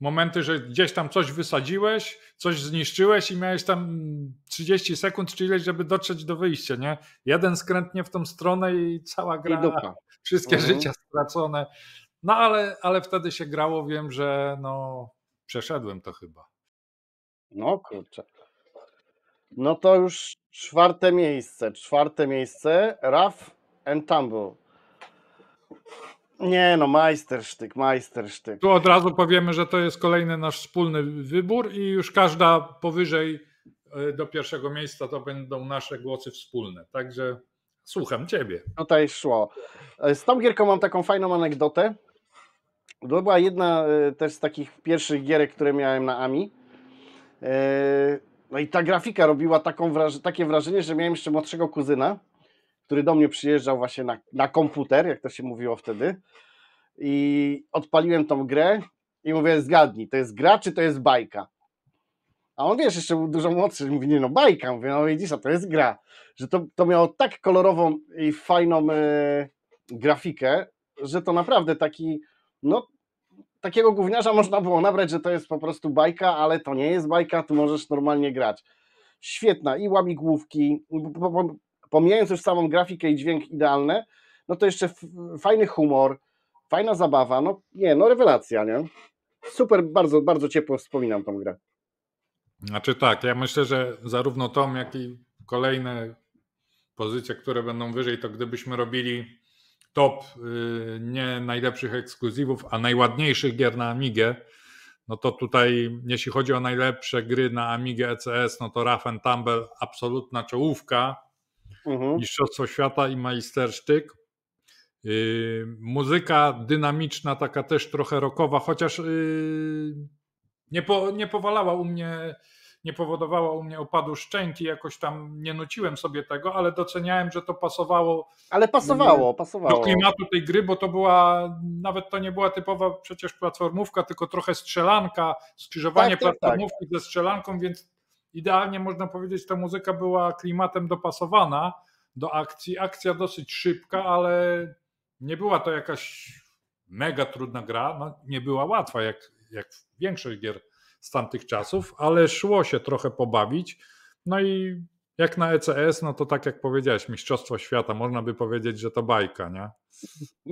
Momenty, że gdzieś tam coś wysadziłeś, coś zniszczyłeś i miałeś tam 30 sekund czy ileś, żeby dotrzeć do wyjścia, nie? Jeden skrętnie w tą stronę i cała gra, I wszystkie mhm. życia stracone. No ale, ale wtedy się grało, wiem, że no przeszedłem to chyba. No kurczę. No to już czwarte miejsce, czwarte miejsce, Raf and Tumble. Nie no, majstersztyk, majstersztyk. Tu od razu powiemy, że to jest kolejny nasz wspólny wybór i już każda powyżej e, do pierwszego miejsca to będą nasze głosy wspólne. Także słucham ciebie. No Tutaj szło. E, z tą gierką mam taką fajną anegdotę. To była jedna e, też z takich pierwszych gierek, które miałem na AMI. No i ta grafika robiła wraż takie wrażenie, że miałem jeszcze młodszego kuzyna który do mnie przyjeżdżał właśnie na, na komputer, jak to się mówiło wtedy. I odpaliłem tą grę i mówię, zgadnij, to jest gra czy to jest bajka? A on wiesz, jeszcze był dużo młodszy, mówi, nie no bajka, mówię, no widzisz, a to jest gra. Że to, to miało tak kolorową i fajną e, grafikę, że to naprawdę taki, no takiego gówniarza można było nabrać, że to jest po prostu bajka, ale to nie jest bajka, tu możesz normalnie grać. Świetna i łamigłówki, pomijając już samą grafikę i dźwięk idealne, no to jeszcze fajny humor, fajna zabawa, no nie, no rewelacja, nie? Super, bardzo, bardzo ciepło wspominam tą grę. Znaczy tak, ja myślę, że zarówno tom, jak i kolejne pozycje, które będą wyżej, to gdybyśmy robili top y, nie najlepszych ekskluzywów, a najładniejszych gier na Amigę, no to tutaj jeśli chodzi o najlepsze gry na Amigę ECS, no to Rough and Tumble absolutna czołówka, mhm. Mistrzostwo Świata i Majstersztyk. Yy, muzyka dynamiczna, taka też trochę rockowa, chociaż yy, nie, po, nie powalała u mnie, nie powodowała u mnie opadu szczęki, jakoś tam nie nuciłem sobie tego, ale doceniałem, że to pasowało. Ale pasowało, mm, pasowało. Do klimatu tej gry, bo to była, nawet to nie była typowa przecież platformówka, tylko trochę strzelanka, skrzyżowanie tak, tak, tak. platformówki tak. ze strzelanką, więc idealnie można powiedzieć, ta muzyka była klimatem dopasowana do akcji. Akcja dosyć szybka, ale nie była to jakaś mega trudna gra. No, nie była łatwa jak, jak większość gier z tamtych czasów, ale szło się trochę pobawić. No i jak na ECS, no to tak jak powiedziałeś, Mistrzostwo Świata, można by powiedzieć, że to bajka, nie?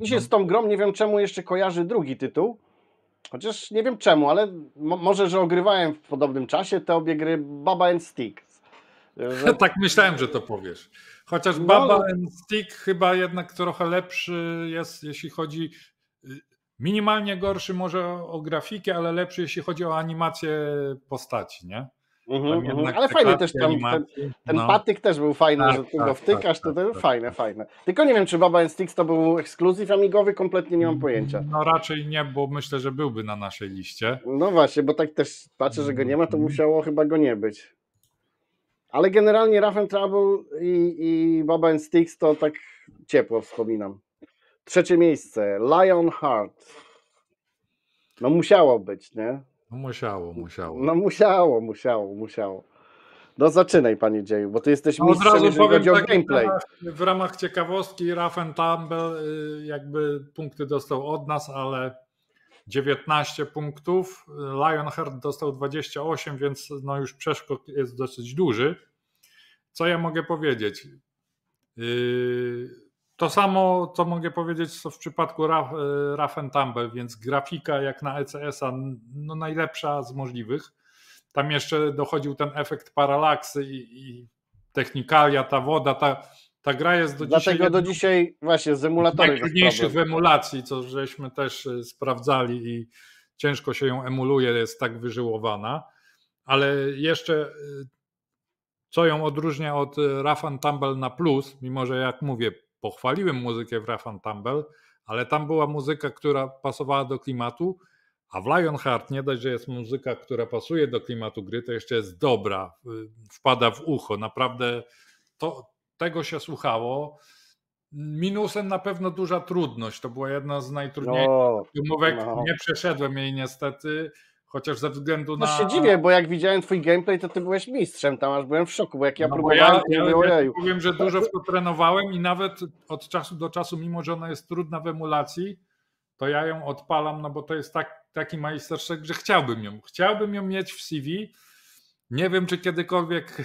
Mi się no. z tą grą nie wiem czemu jeszcze kojarzy drugi tytuł, Chociaż nie wiem czemu, ale może, że ogrywałem w podobnym czasie te obie gry Baba and Stick. Że... tak myślałem, że to powiesz. Chociaż no, Baba no, and Stick chyba jednak trochę lepszy jest, jeśli chodzi. Y, minimalnie gorszy może o grafikę, ale lepszy, jeśli chodzi o animację postaci, nie? Mm -hmm, ale fajny też tam, ten, ten no. patyk też był fajny, tak, że tu tak, go wtykasz, tak, to, tak, tak, fajne, tak. fajne. Tylko nie wiem, czy Baba Instix to był ekskluzyw amigowy, kompletnie nie mam mm, pojęcia. No raczej nie, bo myślę, że byłby na naszej liście. No właśnie, bo tak też patrzę, że go nie ma, to mm. musiało chyba go nie być. Ale generalnie Rough and Trouble i, i Baba Instix to tak ciepło wspominam. Trzecie miejsce, Lion Heart. No musiało być, nie? No musiało, musiało. No musiało, musiało, musiało. No zaczynaj, panie dzieju, bo ty jesteś no, mistrzem, od razu tak, gameplay. W ramach, ciekawostki Raffen Tumble y, jakby punkty dostał od nas, ale 19 punktów. Lionheart dostał 28, więc no już przeszkód jest dosyć duży. Co ja mogę powiedzieć? Yy to samo, co mogę powiedzieć co w przypadku Raf, e, Tumble, więc grafika jak na ECS-a no najlepsza z możliwych. Tam jeszcze dochodził ten efekt paralaksy i, i technikalia, ta woda, ta, ta gra jest do Dlatego dzisiaj. Dlatego do dzisiaj właśnie z emulatorem. Najtrudniejszych w emulacji, co żeśmy też e, sprawdzali i ciężko się ją emuluje, jest tak wyżyłowana. Ale jeszcze e, co ją odróżnia od Rafan Tumble na plus, mimo że jak mówię, pochwaliłem muzykę w Rafan Tumble, ale tam była muzyka, która pasowała do klimatu, a w Lionheart nie dość, że jest muzyka, która pasuje do klimatu gry, to jeszcze jest dobra, y, wpada w ucho. Naprawdę to, tego się słuchało. Minusem na pewno duża trudność, To była jedna z najtrudniejszych no, no, Nie przeszedłem jej niestety, Chociaż ze względu no na. No się dziwię, bo jak widziałem twój gameplay, to ty byłeś mistrzem tam, aż byłem w szoku, bo jak ja no próbowałem, ja, wiem ja, ja powiem, że dużo w to trenowałem i nawet od czasu do czasu, mimo że ona jest trudna w emulacji, to ja ją odpalam, no bo to jest tak, taki majsterszek, że chciałbym ją. Chciałbym ją mieć w CV. Nie wiem, czy kiedykolwiek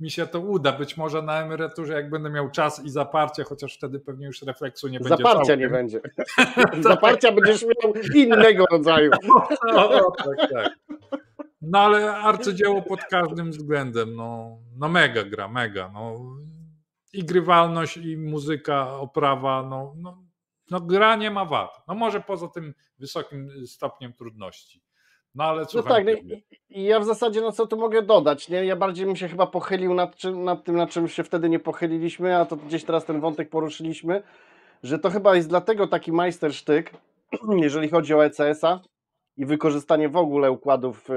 mi się to uda. Być może na emeryturze, jak będę miał czas i zaparcie, chociaż wtedy pewnie już refleksu nie będzie. Zaparcia całkiem. nie będzie. zaparcia będziesz miał innego rodzaju. no, tak, tak. no ale arcydzieło pod każdym względem. No, no mega gra, mega. No. I grywalność, i muzyka, oprawa, no, no no gra nie ma wad. No może poza tym wysokim stopniem trudności. No ale co no tak, no, ja w zasadzie no co tu mogę dodać, nie? Ja bardziej bym się chyba pochylił nad, czym, nad tym, nad czym się wtedy nie pochyliliśmy, a to gdzieś teraz ten wątek poruszyliśmy, że to chyba jest dlatego taki majstersztyk, jeżeli chodzi o ECS-a i wykorzystanie w ogóle układów y,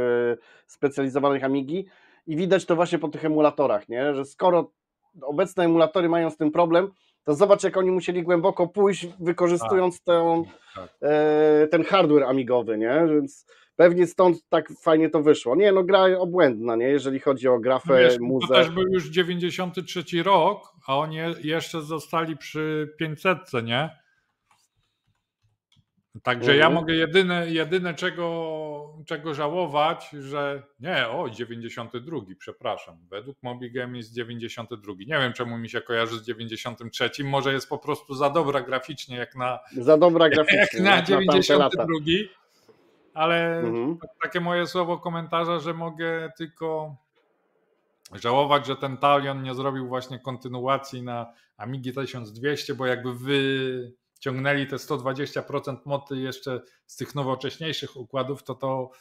specjalizowanych Amigi i widać to właśnie po tych emulatorach, nie? Że skoro obecne emulatory mają z tym problem, to zobacz, jak oni musieli głęboko pójść, tak, wykorzystując tak, tak. E, ten hardware amigowy, nie? Więc Pewnie stąd tak fajnie to wyszło. Nie, no gra obłędna, nie? jeżeli chodzi o grafę, wiesz, muzę. To też był już 93 rok, a oni jeszcze zostali przy 500, nie? Także ja mhm. mogę jedyne, jedyne czego, czego żałować, że nie, o 92, przepraszam. Według Mobi Game jest 92. Nie wiem czemu mi się kojarzy z 93. Może jest po prostu za dobra graficznie jak na Za dobra graficznie jak na, 92 ale mhm. takie moje słowo komentarza, że mogę tylko żałować, że ten Talion nie zrobił właśnie kontynuacji na Amigi 1200, bo jakby wyciągnęli te 120% moty jeszcze z tych nowocześniejszych układów, to to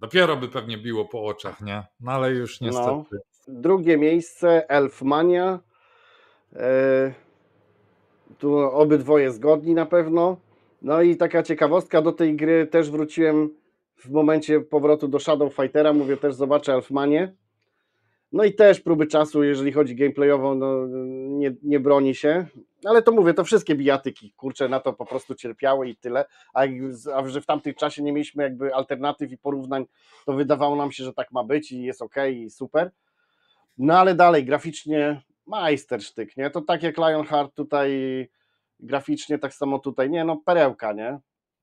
dopiero by pewnie biło po oczach, nie? No ale już no. niestety. No. Drugie miejsce Elfmania. Yy, tu obydwoje zgodni na pewno. No i taka ciekawostka, do tej gry też wróciłem w momencie powrotu do Shadow Fightera, mówię też zobaczę Elfmanie. No i też próby czasu, jeżeli chodzi gameplayowo, no, nie, nie broni się. Ale to mówię, to wszystkie bijatyki, kurczę, na to po prostu cierpiały i tyle. A, a że w tamtym czasie nie mieliśmy jakby alternatyw i porównań, to wydawało nam się, że tak ma być i jest ok i super. No ale dalej, graficznie majstersztyk, nie? To tak jak Lionheart tutaj graficznie, tak samo tutaj, nie no perełka, nie?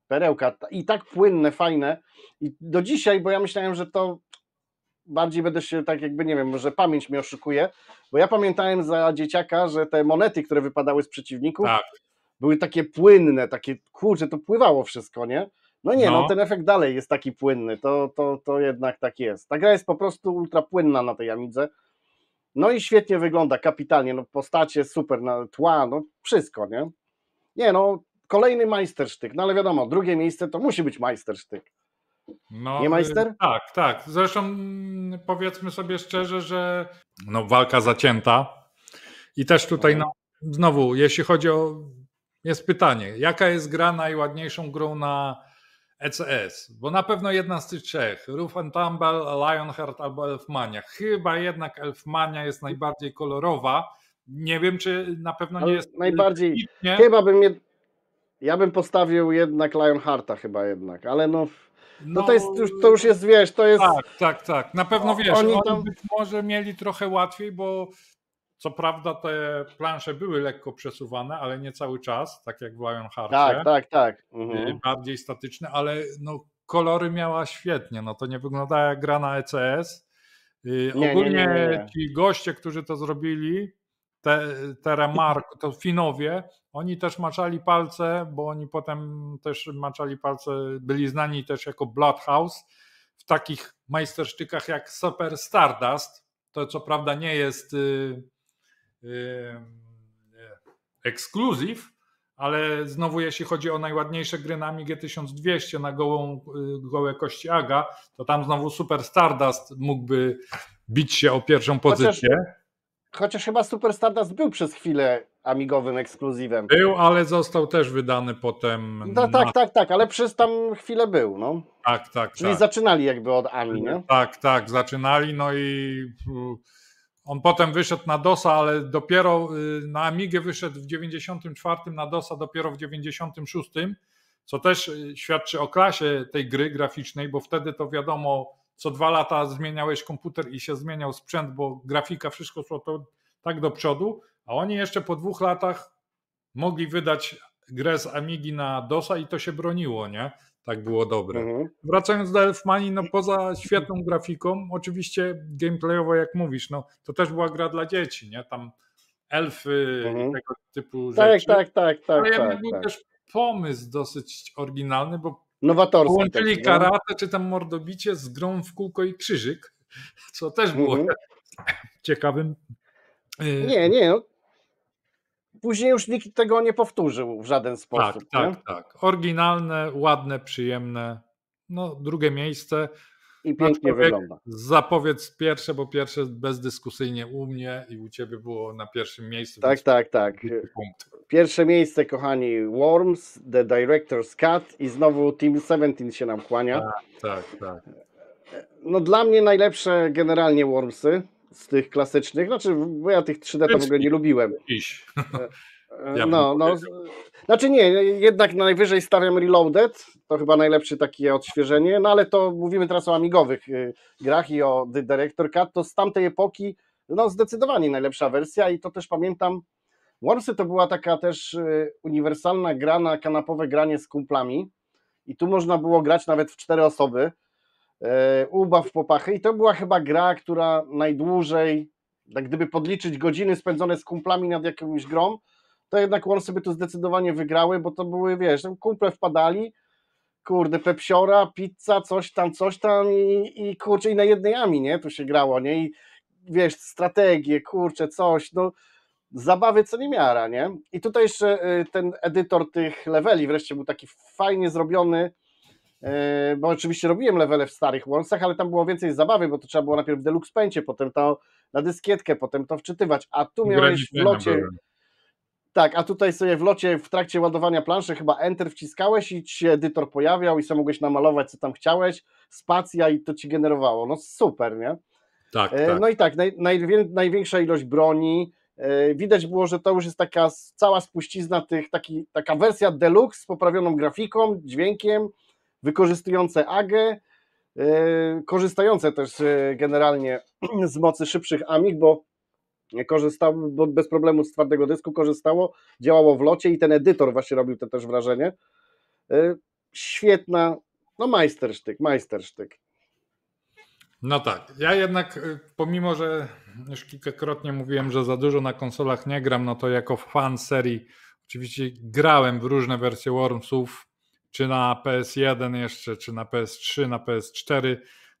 Perełka i tak płynne, fajne i do dzisiaj, bo ja myślałem, że to bardziej będę się tak jakby, nie wiem, może pamięć mnie oszukuje, bo ja pamiętałem za dzieciaka, że te monety, które wypadały z przeciwników, tak. były takie płynne, takie, kurczę, to pływało wszystko, nie? No nie, no. no. ten efekt dalej jest taki płynny, to, to, to jednak tak jest. Ta gra jest po prostu ultra płynna na tej Amidze. No i świetnie wygląda, kapitalnie, no postacie super, na tła, no wszystko, nie? Nie no, kolejny majstersztyk, no ale wiadomo, drugie miejsce to musi być majstersztyk. No, nie majster? Y, tak, tak. Zresztą mm, powiedzmy sobie szczerze, że no, walka zacięta. I też tutaj mhm. no, znowu, jeśli chodzi o. Jest pytanie, jaka jest gra najładniejszą grą na ECS? Bo na pewno jedna z tych trzech: Roof and Tumble, Lionheart albo Elfmania. Chyba jednak Elfmania jest najbardziej kolorowa nie wiem, czy na pewno nie jest. Najbardziej. Nie? Chyba bym. Je... Ja bym postawił jednak Lionhearta, chyba jednak, ale no. No, no to, jest, to już jest, wiesz, to jest... Tak, tak, tak. Na pewno wiesz, oni, tam... oni być może mieli trochę łatwiej, bo co prawda te plansze były lekko przesuwane, ale nie cały czas, tak jak w Lionheartie. Tak, tak, tak. Y, mhm. Bardziej statyczne, ale no, kolory miała świetnie. No to nie wyglądała jak gra na ECS. Y, ogólnie nie, nie, nie, ci goście, którzy to zrobili, te, Mark, to Finowie, oni też maczali palce, bo oni potem też maczali palce, byli znani też jako Bloodhouse w takich majstersztykach jak Super Stardust. To co prawda nie jest yy, yy, ekskluzyw, ale znowu jeśli chodzi o najładniejsze gry na Amigę 1200 na gołą, y, gołe kości Aga, to tam znowu Super Stardust mógłby bić się o pierwszą pozycję. Chociaż Chociaż chyba Super Stardust był przez chwilę amigowym ekskluzywem. Był, ale został też wydany potem. No, tak, tak, tak, ale przez tam chwilę był. No. Tak, tak. Czyli tak. zaczynali jakby od Ami, nie? Tak, tak, zaczynali, no i on potem wyszedł na DOSa, ale dopiero y, na Amigę wyszedł w 94 na DOSa, dopiero w 96, co też y, świadczy o klasie tej gry graficznej, bo wtedy to wiadomo co dwa lata zmieniałeś komputer i się zmieniał sprzęt, bo grafika, wszystko szło to tak do przodu, a oni jeszcze po dwóch latach mogli wydać grę z Amigi na DOSa i to się broniło, nie? Tak było dobre. Mhm. Wracając do Elfmani, no poza świetną grafiką, oczywiście gameplayowo jak mówisz, no to też była gra dla dzieci, nie? Tam elfy mhm. tego typu tak, rzeczy. Tak, tak, tak. Ale tak, tak, był tak. też pomysł dosyć oryginalny, bo Nowatorski. Połączyli tak, no. karate czy tam mordobicie z grą w kółko i krzyżyk, co też było mhm. ciekawym. E, nie, nie. No. Później już nikt tego nie powtórzył w żaden sposób. Tak, tak nie? tak, tak. Oryginalne, ładne, przyjemne. No, drugie miejsce. I pięknie wygląda. Zapowiedz pierwsze, bo pierwsze bezdyskusyjnie u mnie i u ciebie było na pierwszym miejscu. Tak, tak, tak. Pierwsze miejsce, kochani, Worms, The Director's Cut i znowu Team 17 się nam kłania. Tak, tak. tak. No dla mnie najlepsze generalnie Wormsy z tych klasycznych, znaczy bo ja tych 3D to w ogóle nie lubiłem. E, no, no. Znaczy nie, jednak najwyżej stawiam Reloaded, to chyba najlepsze takie odświeżenie, no ale to mówimy teraz o amigowych y, grach i o The Director Cut, to z tamtej epoki no zdecydowanie najlepsza wersja i to też pamiętam, Wormsy to była taka też y, uniwersalna gra na kanapowe granie z kumplami i tu można było grać nawet w cztery osoby, y, ubaw popachy i to była chyba gra, która najdłużej, tak gdyby podliczyć godziny spędzone z kumplami nad jakąś grą, to jednak Warsy by tu zdecydowanie wygrały, bo to były, wiesz, kumple wpadali, kurde, pepsiora, pizza, coś tam, coś tam i, i kurczę, i na jednej ami, nie? Tu się grało, nie? I wiesz, strategie, kurczę, coś, no zabawy co niemiara, nie? I tutaj jeszcze y, ten edytor tych leveli wreszcie był taki fajnie zrobiony, y, bo oczywiście robiłem levele w starych Wonsach, ale tam było więcej zabawy, bo to trzeba było najpierw w Deluxe Paincie, potem to na dyskietkę, potem to wczytywać, a tu miałeś w locie... Byłem tak, a tutaj sobie w locie w trakcie ładowania planszy chyba Enter wciskałeś i ci się edytor pojawiał i sam mogłeś namalować, co tam chciałeś, spacja i to ci generowało. No super, nie? Tak, e, tak. No i tak, naj, naj, największa ilość broni. E, widać było, że to już jest taka cała spuścizna tych, taki, taka wersja deluxe z poprawioną grafiką, dźwiękiem, wykorzystujące AGE, korzystające też e, generalnie z mocy szybszych Amig, bo korzystało, bo bez problemu z twardego dysku korzystało, działało w locie i ten edytor właśnie robił to też wrażenie. Y, świetna, no majstersztyk, majstersztyk. No tak, ja jednak y, pomimo, że już kilkakrotnie mówiłem, że za dużo na konsolach nie gram, no to jako fan serii oczywiście grałem w różne wersje Wormsów, czy na PS1 jeszcze, czy na PS3, na PS4,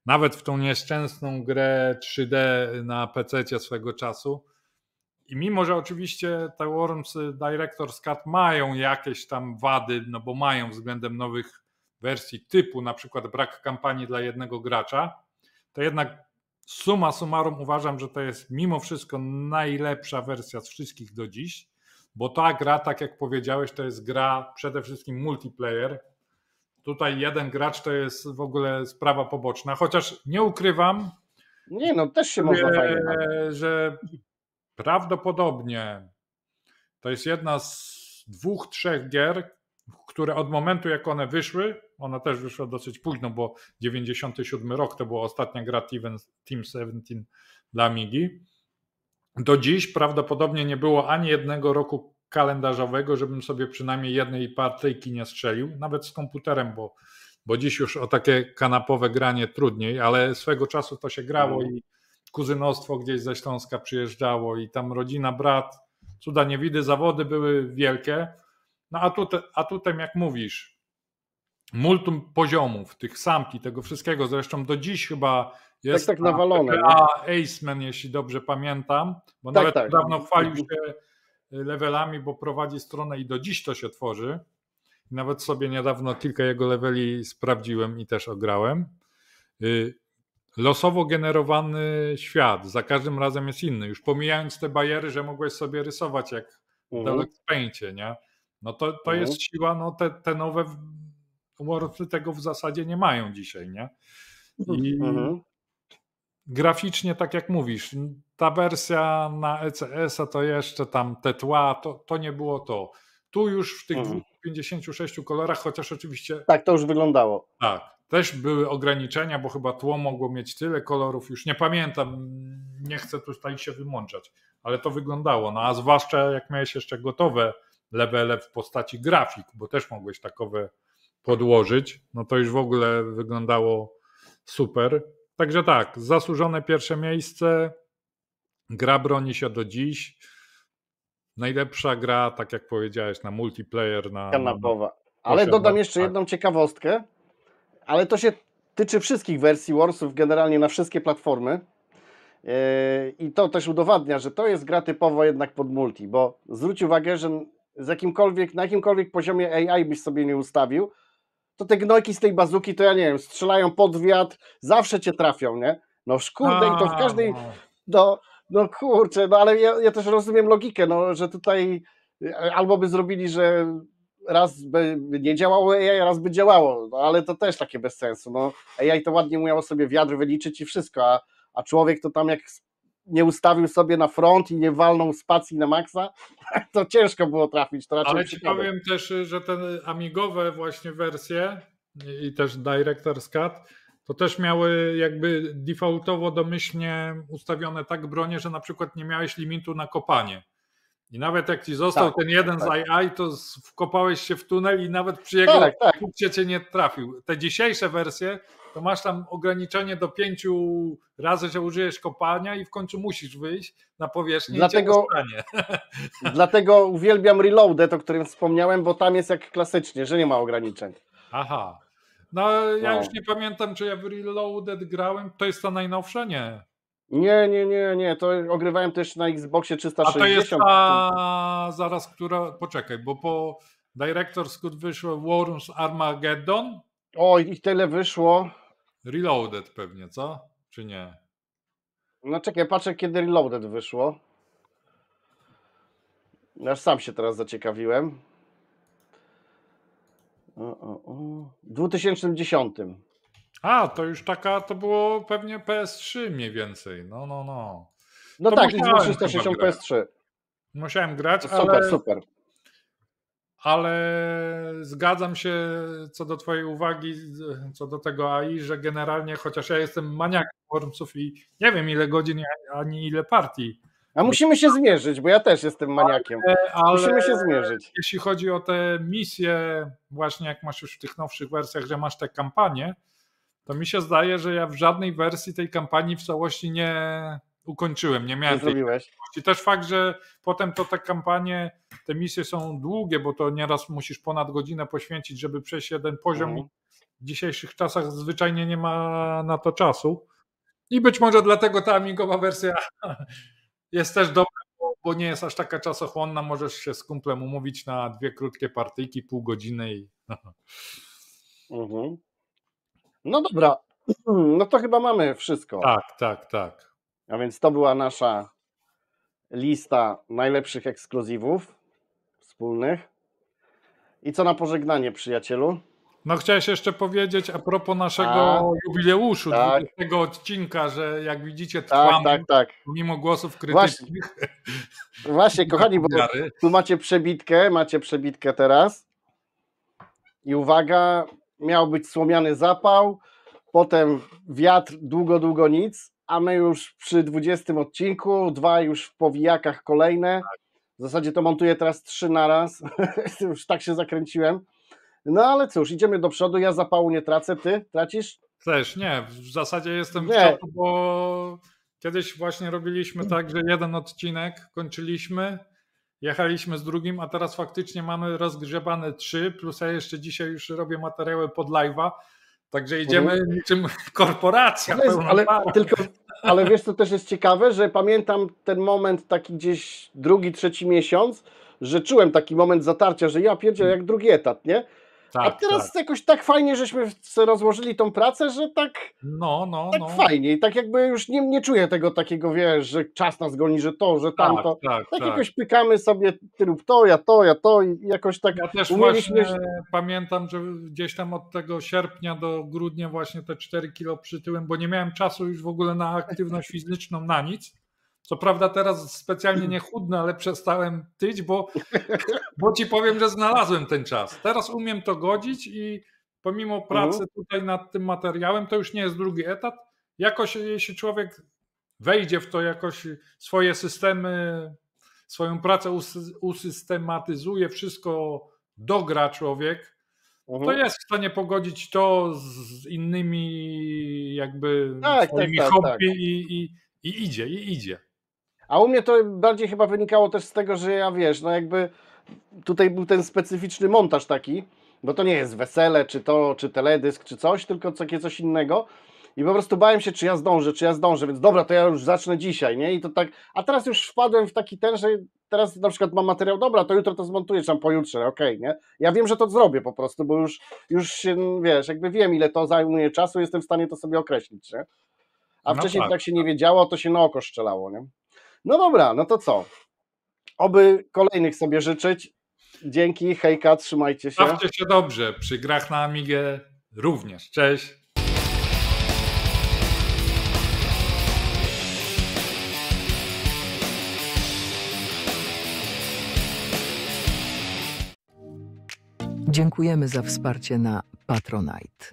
nawet w tą nieszczęsną grę 3D na PC swego czasu. I mimo, że oczywiście te Worms Director's Cut mają jakieś tam wady, no bo mają względem nowych wersji typu na przykład brak kampanii dla jednego gracza, to jednak suma summarum uważam, że to jest mimo wszystko najlepsza wersja z wszystkich do dziś, bo ta gra, tak jak powiedziałeś, to jest gra przede wszystkim multiplayer, Tutaj jeden gracz to jest w ogóle sprawa poboczna, chociaż nie ukrywam. Nie, no też się można fajnie. Że prawdopodobnie to jest jedna z dwóch, trzech gier, które od momentu jak one wyszły, ona też wyszła dosyć późno, bo 97 rok to była ostatnia gra Team 17 dla Migi. Do dziś prawdopodobnie nie było ani jednego roku kalendarzowego, żebym sobie przynajmniej jednej partyjki nie strzelił, nawet z komputerem, bo, bo dziś już o takie kanapowe granie trudniej, ale swego czasu to się grało no. i kuzynostwo gdzieś ze Śląska przyjeżdżało i tam rodzina, brat, cuda nie widy, zawody były wielkie. No a tu, a tutaj jak mówisz, multum poziomów, tych samki, tego wszystkiego, zresztą do dziś chyba tak, jest tak, tak nawalone. A Aceman, jeśli dobrze pamiętam, bo tak, nawet tak. dawno chwalił mhm. się levelami, bo prowadzi stronę i do dziś to się tworzy. Nawet sobie niedawno kilka jego leveli sprawdziłem i też ograłem. Y, losowo generowany świat za każdym razem jest inny. Już pomijając te bajery, że mogłeś sobie rysować jak daleko mhm. dalek nie? No to, to mhm. jest siła, no te, te nowe Warfy tego w zasadzie nie mają dzisiaj, nie? I, mhm graficznie, tak jak mówisz, ta wersja na ECS-a to jeszcze tam te tła, to, to nie było to. Tu już w tych mhm. 56 kolorach, chociaż oczywiście. Tak, to już wyglądało. Tak, też były ograniczenia, bo chyba tło mogło mieć tyle kolorów, już nie pamiętam, nie chcę tutaj się wymączać, ale to wyglądało. No a zwłaszcza jak miałeś jeszcze gotowe levele w postaci grafik, bo też mogłeś takowe podłożyć, no to już w ogóle wyglądało super. Także tak, zasłużone pierwsze miejsce. Gra broni się do dziś. Najlepsza gra, tak jak powiedziałeś, na multiplayer, na. Kanapowa. Ale dodam jeszcze tak. jedną ciekawostkę, ale to się tyczy wszystkich wersji Warsów, generalnie na wszystkie platformy. Yy, I to też udowadnia, że to jest gra typowo jednak pod multi, bo zwróć uwagę, że z jakimkolwiek, na jakimkolwiek poziomie AI byś sobie nie ustawił, to te gnojki z tej bazuki, to ja nie wiem, strzelają pod wiatr, zawsze cię trafią, nie? No kurde, i to w każdej, no. no, no kurczę, no ale ja, ja też rozumiem logikę, no, że tutaj e, albo by zrobili, że raz by nie działało AI, raz by działało, no, ale to też takie bez sensu, no AI to ładnie umiało sobie wiatr wyliczyć i wszystko, a, a człowiek to tam jak nie ustawił sobie na front i nie walnął spacji na maksa, to ciężko było trafić. To Ale ci powiem też, że te amigowe właśnie wersje i też Director's Cut to też miały jakby defaultowo domyślnie ustawione tak bronie, że na przykład nie miałeś limitu na kopanie. I nawet jak ci został tak, ten jeden tak. z AI, to wkopałeś się w tunel i nawet przy jego tak, tak. punkcie cię nie trafił. Te dzisiejsze wersje, to masz tam ograniczenie do pięciu razy, że użyjesz kopania i w końcu musisz wyjść na powierzchnię dlatego, Dlatego uwielbiam Reloadet, o którym wspomniałem, bo tam jest jak klasycznie, że nie ma ograniczeń. Aha. No ja no. już nie pamiętam, czy ja w Reloaded grałem. To jest ta najnowsza? Nie. Nie, nie, nie, nie, to ogrywałem też na Xboxie 360. A to jest ta, zaraz, która, poczekaj, bo po Director Scott wyszło Warren's Armageddon. O, i tyle wyszło. Reloaded pewnie, co? Czy nie? No czekaj, patrzę kiedy Reloaded wyszło. Aż sam się teraz zaciekawiłem. O, o, o. W 2010. A, to już taka, to było pewnie PS3 mniej więcej. No, no, no. No to tak, Xbox 360 PS3. Musiałem grać, super, ale... Super, Ale zgadzam się co do twojej uwagi, co do tego AI, że generalnie, chociaż ja jestem maniakiem Wormsów i nie wiem ile godzin, ani ile partii. A musimy się zmierzyć, bo ja też jestem maniakiem. Ale, musimy się zmierzyć. Jeśli chodzi o te misje, właśnie jak masz już w tych nowszych wersjach, że masz te kampanie, to mi się zdaje, że ja w żadnej wersji tej kampanii w całości nie ukończyłem, nie miałem nie I też fakt, że potem to te kampanie, te misje są długie, bo to nieraz musisz ponad godzinę poświęcić, żeby przejść jeden poziom. Mhm. W dzisiejszych czasach zwyczajnie nie ma na to czasu. I być może dlatego ta amigowa wersja jest też dobra, bo nie jest aż taka czasochłonna. Możesz się z kumplem umówić na dwie krótkie partyjki, pół godziny i. Mhm. No dobra, no to chyba mamy wszystko. Tak, tak, tak. A więc to była nasza lista najlepszych ekskluzywów wspólnych. I co na pożegnanie, przyjacielu? No chciałeś jeszcze powiedzieć a propos naszego a, tak. jubileuszu, tak. tego odcinka, że jak widzicie trwamy tak, tak, tak. mimo głosów krytycznych. Właśnie, właśnie kochani, bo tu macie przebitkę, macie przebitkę teraz. I uwaga, miał być słomiany zapał, potem wiatr długo, długo nic, a my już przy 20 odcinku, dwa już w powijakach kolejne. W zasadzie to montuję teraz trzy na raz, już tak się zakręciłem. No ale cóż, idziemy do przodu, ja zapału nie tracę, ty tracisz? Też nie, w zasadzie jestem nie. w czasu, bo kiedyś właśnie robiliśmy mm. tak, że jeden odcinek kończyliśmy, jechaliśmy z drugim, a teraz faktycznie mamy rozgrzebane trzy, plus ja jeszcze dzisiaj już robię materiały pod live'a, także mhm. idziemy mhm. niczym korporacja. Jest, ale, tylko, ale wiesz co też jest ciekawe, że pamiętam ten moment taki gdzieś drugi, trzeci miesiąc, że czułem taki moment zatarcia, że ja pierdzielę jak drugi etat, nie? Tak, A teraz tak. jakoś tak fajnie, żeśmy rozłożyli tą pracę, że tak. No, no. Tak no. fajnie. I tak jakby już nie, nie czuję tego takiego, wiesz, że czas nas goni, że to, że tamto. Tak, tak, tak, tak. jakoś pykamy sobie, ty lub to, ja to, ja to i jakoś tak. Ja też umieliśmy... właśnie pamiętam, że gdzieś tam od tego sierpnia do grudnia właśnie te 4 kilo przytyłem, bo nie miałem czasu już w ogóle na aktywność fizyczną, na nic. Co prawda teraz specjalnie nie chudnę, ale przestałem tyć, bo, bo ci powiem, że znalazłem ten czas. Teraz umiem to godzić i pomimo mhm. pracy tutaj nad tym materiałem, to już nie jest drugi etap. Jakoś, jeśli człowiek wejdzie w to, jakoś swoje systemy, swoją pracę usystematyzuje, wszystko dogra człowiek, to mhm. jest w stanie pogodzić to z innymi jakby tak, tak swoimi tak, tak, hobby tak. I, i, i idzie, i idzie. A u mnie to bardziej chyba wynikało też z tego, że ja wiesz, no jakby tutaj był ten specyficzny montaż taki, bo to nie jest wesele, czy to, czy teledysk, czy coś, tylko takie coś innego. I po prostu bałem się, czy ja zdążę, czy ja zdążę, więc dobra, to ja już zacznę dzisiaj, nie? I to tak, a teraz już wpadłem w taki ten, że teraz na przykład mam materiał, dobra, to jutro to zmontuję, czy tam pojutrze, okej, okay, nie? Ja wiem, że to zrobię po prostu, bo już, już się, wiesz, jakby wiem, ile to zajmuje czasu, jestem w stanie to sobie określić, nie? A no wcześniej tak. tak się nie tak. wiedziało, to się na oko strzelało, nie? No dobra, no to co? Oby kolejnych sobie życzyć. Dzięki, hejka, trzymajcie się. Bawcie się dobrze, przy grach na Amigę również. Cześć. Dziękujemy za wsparcie na Patronite.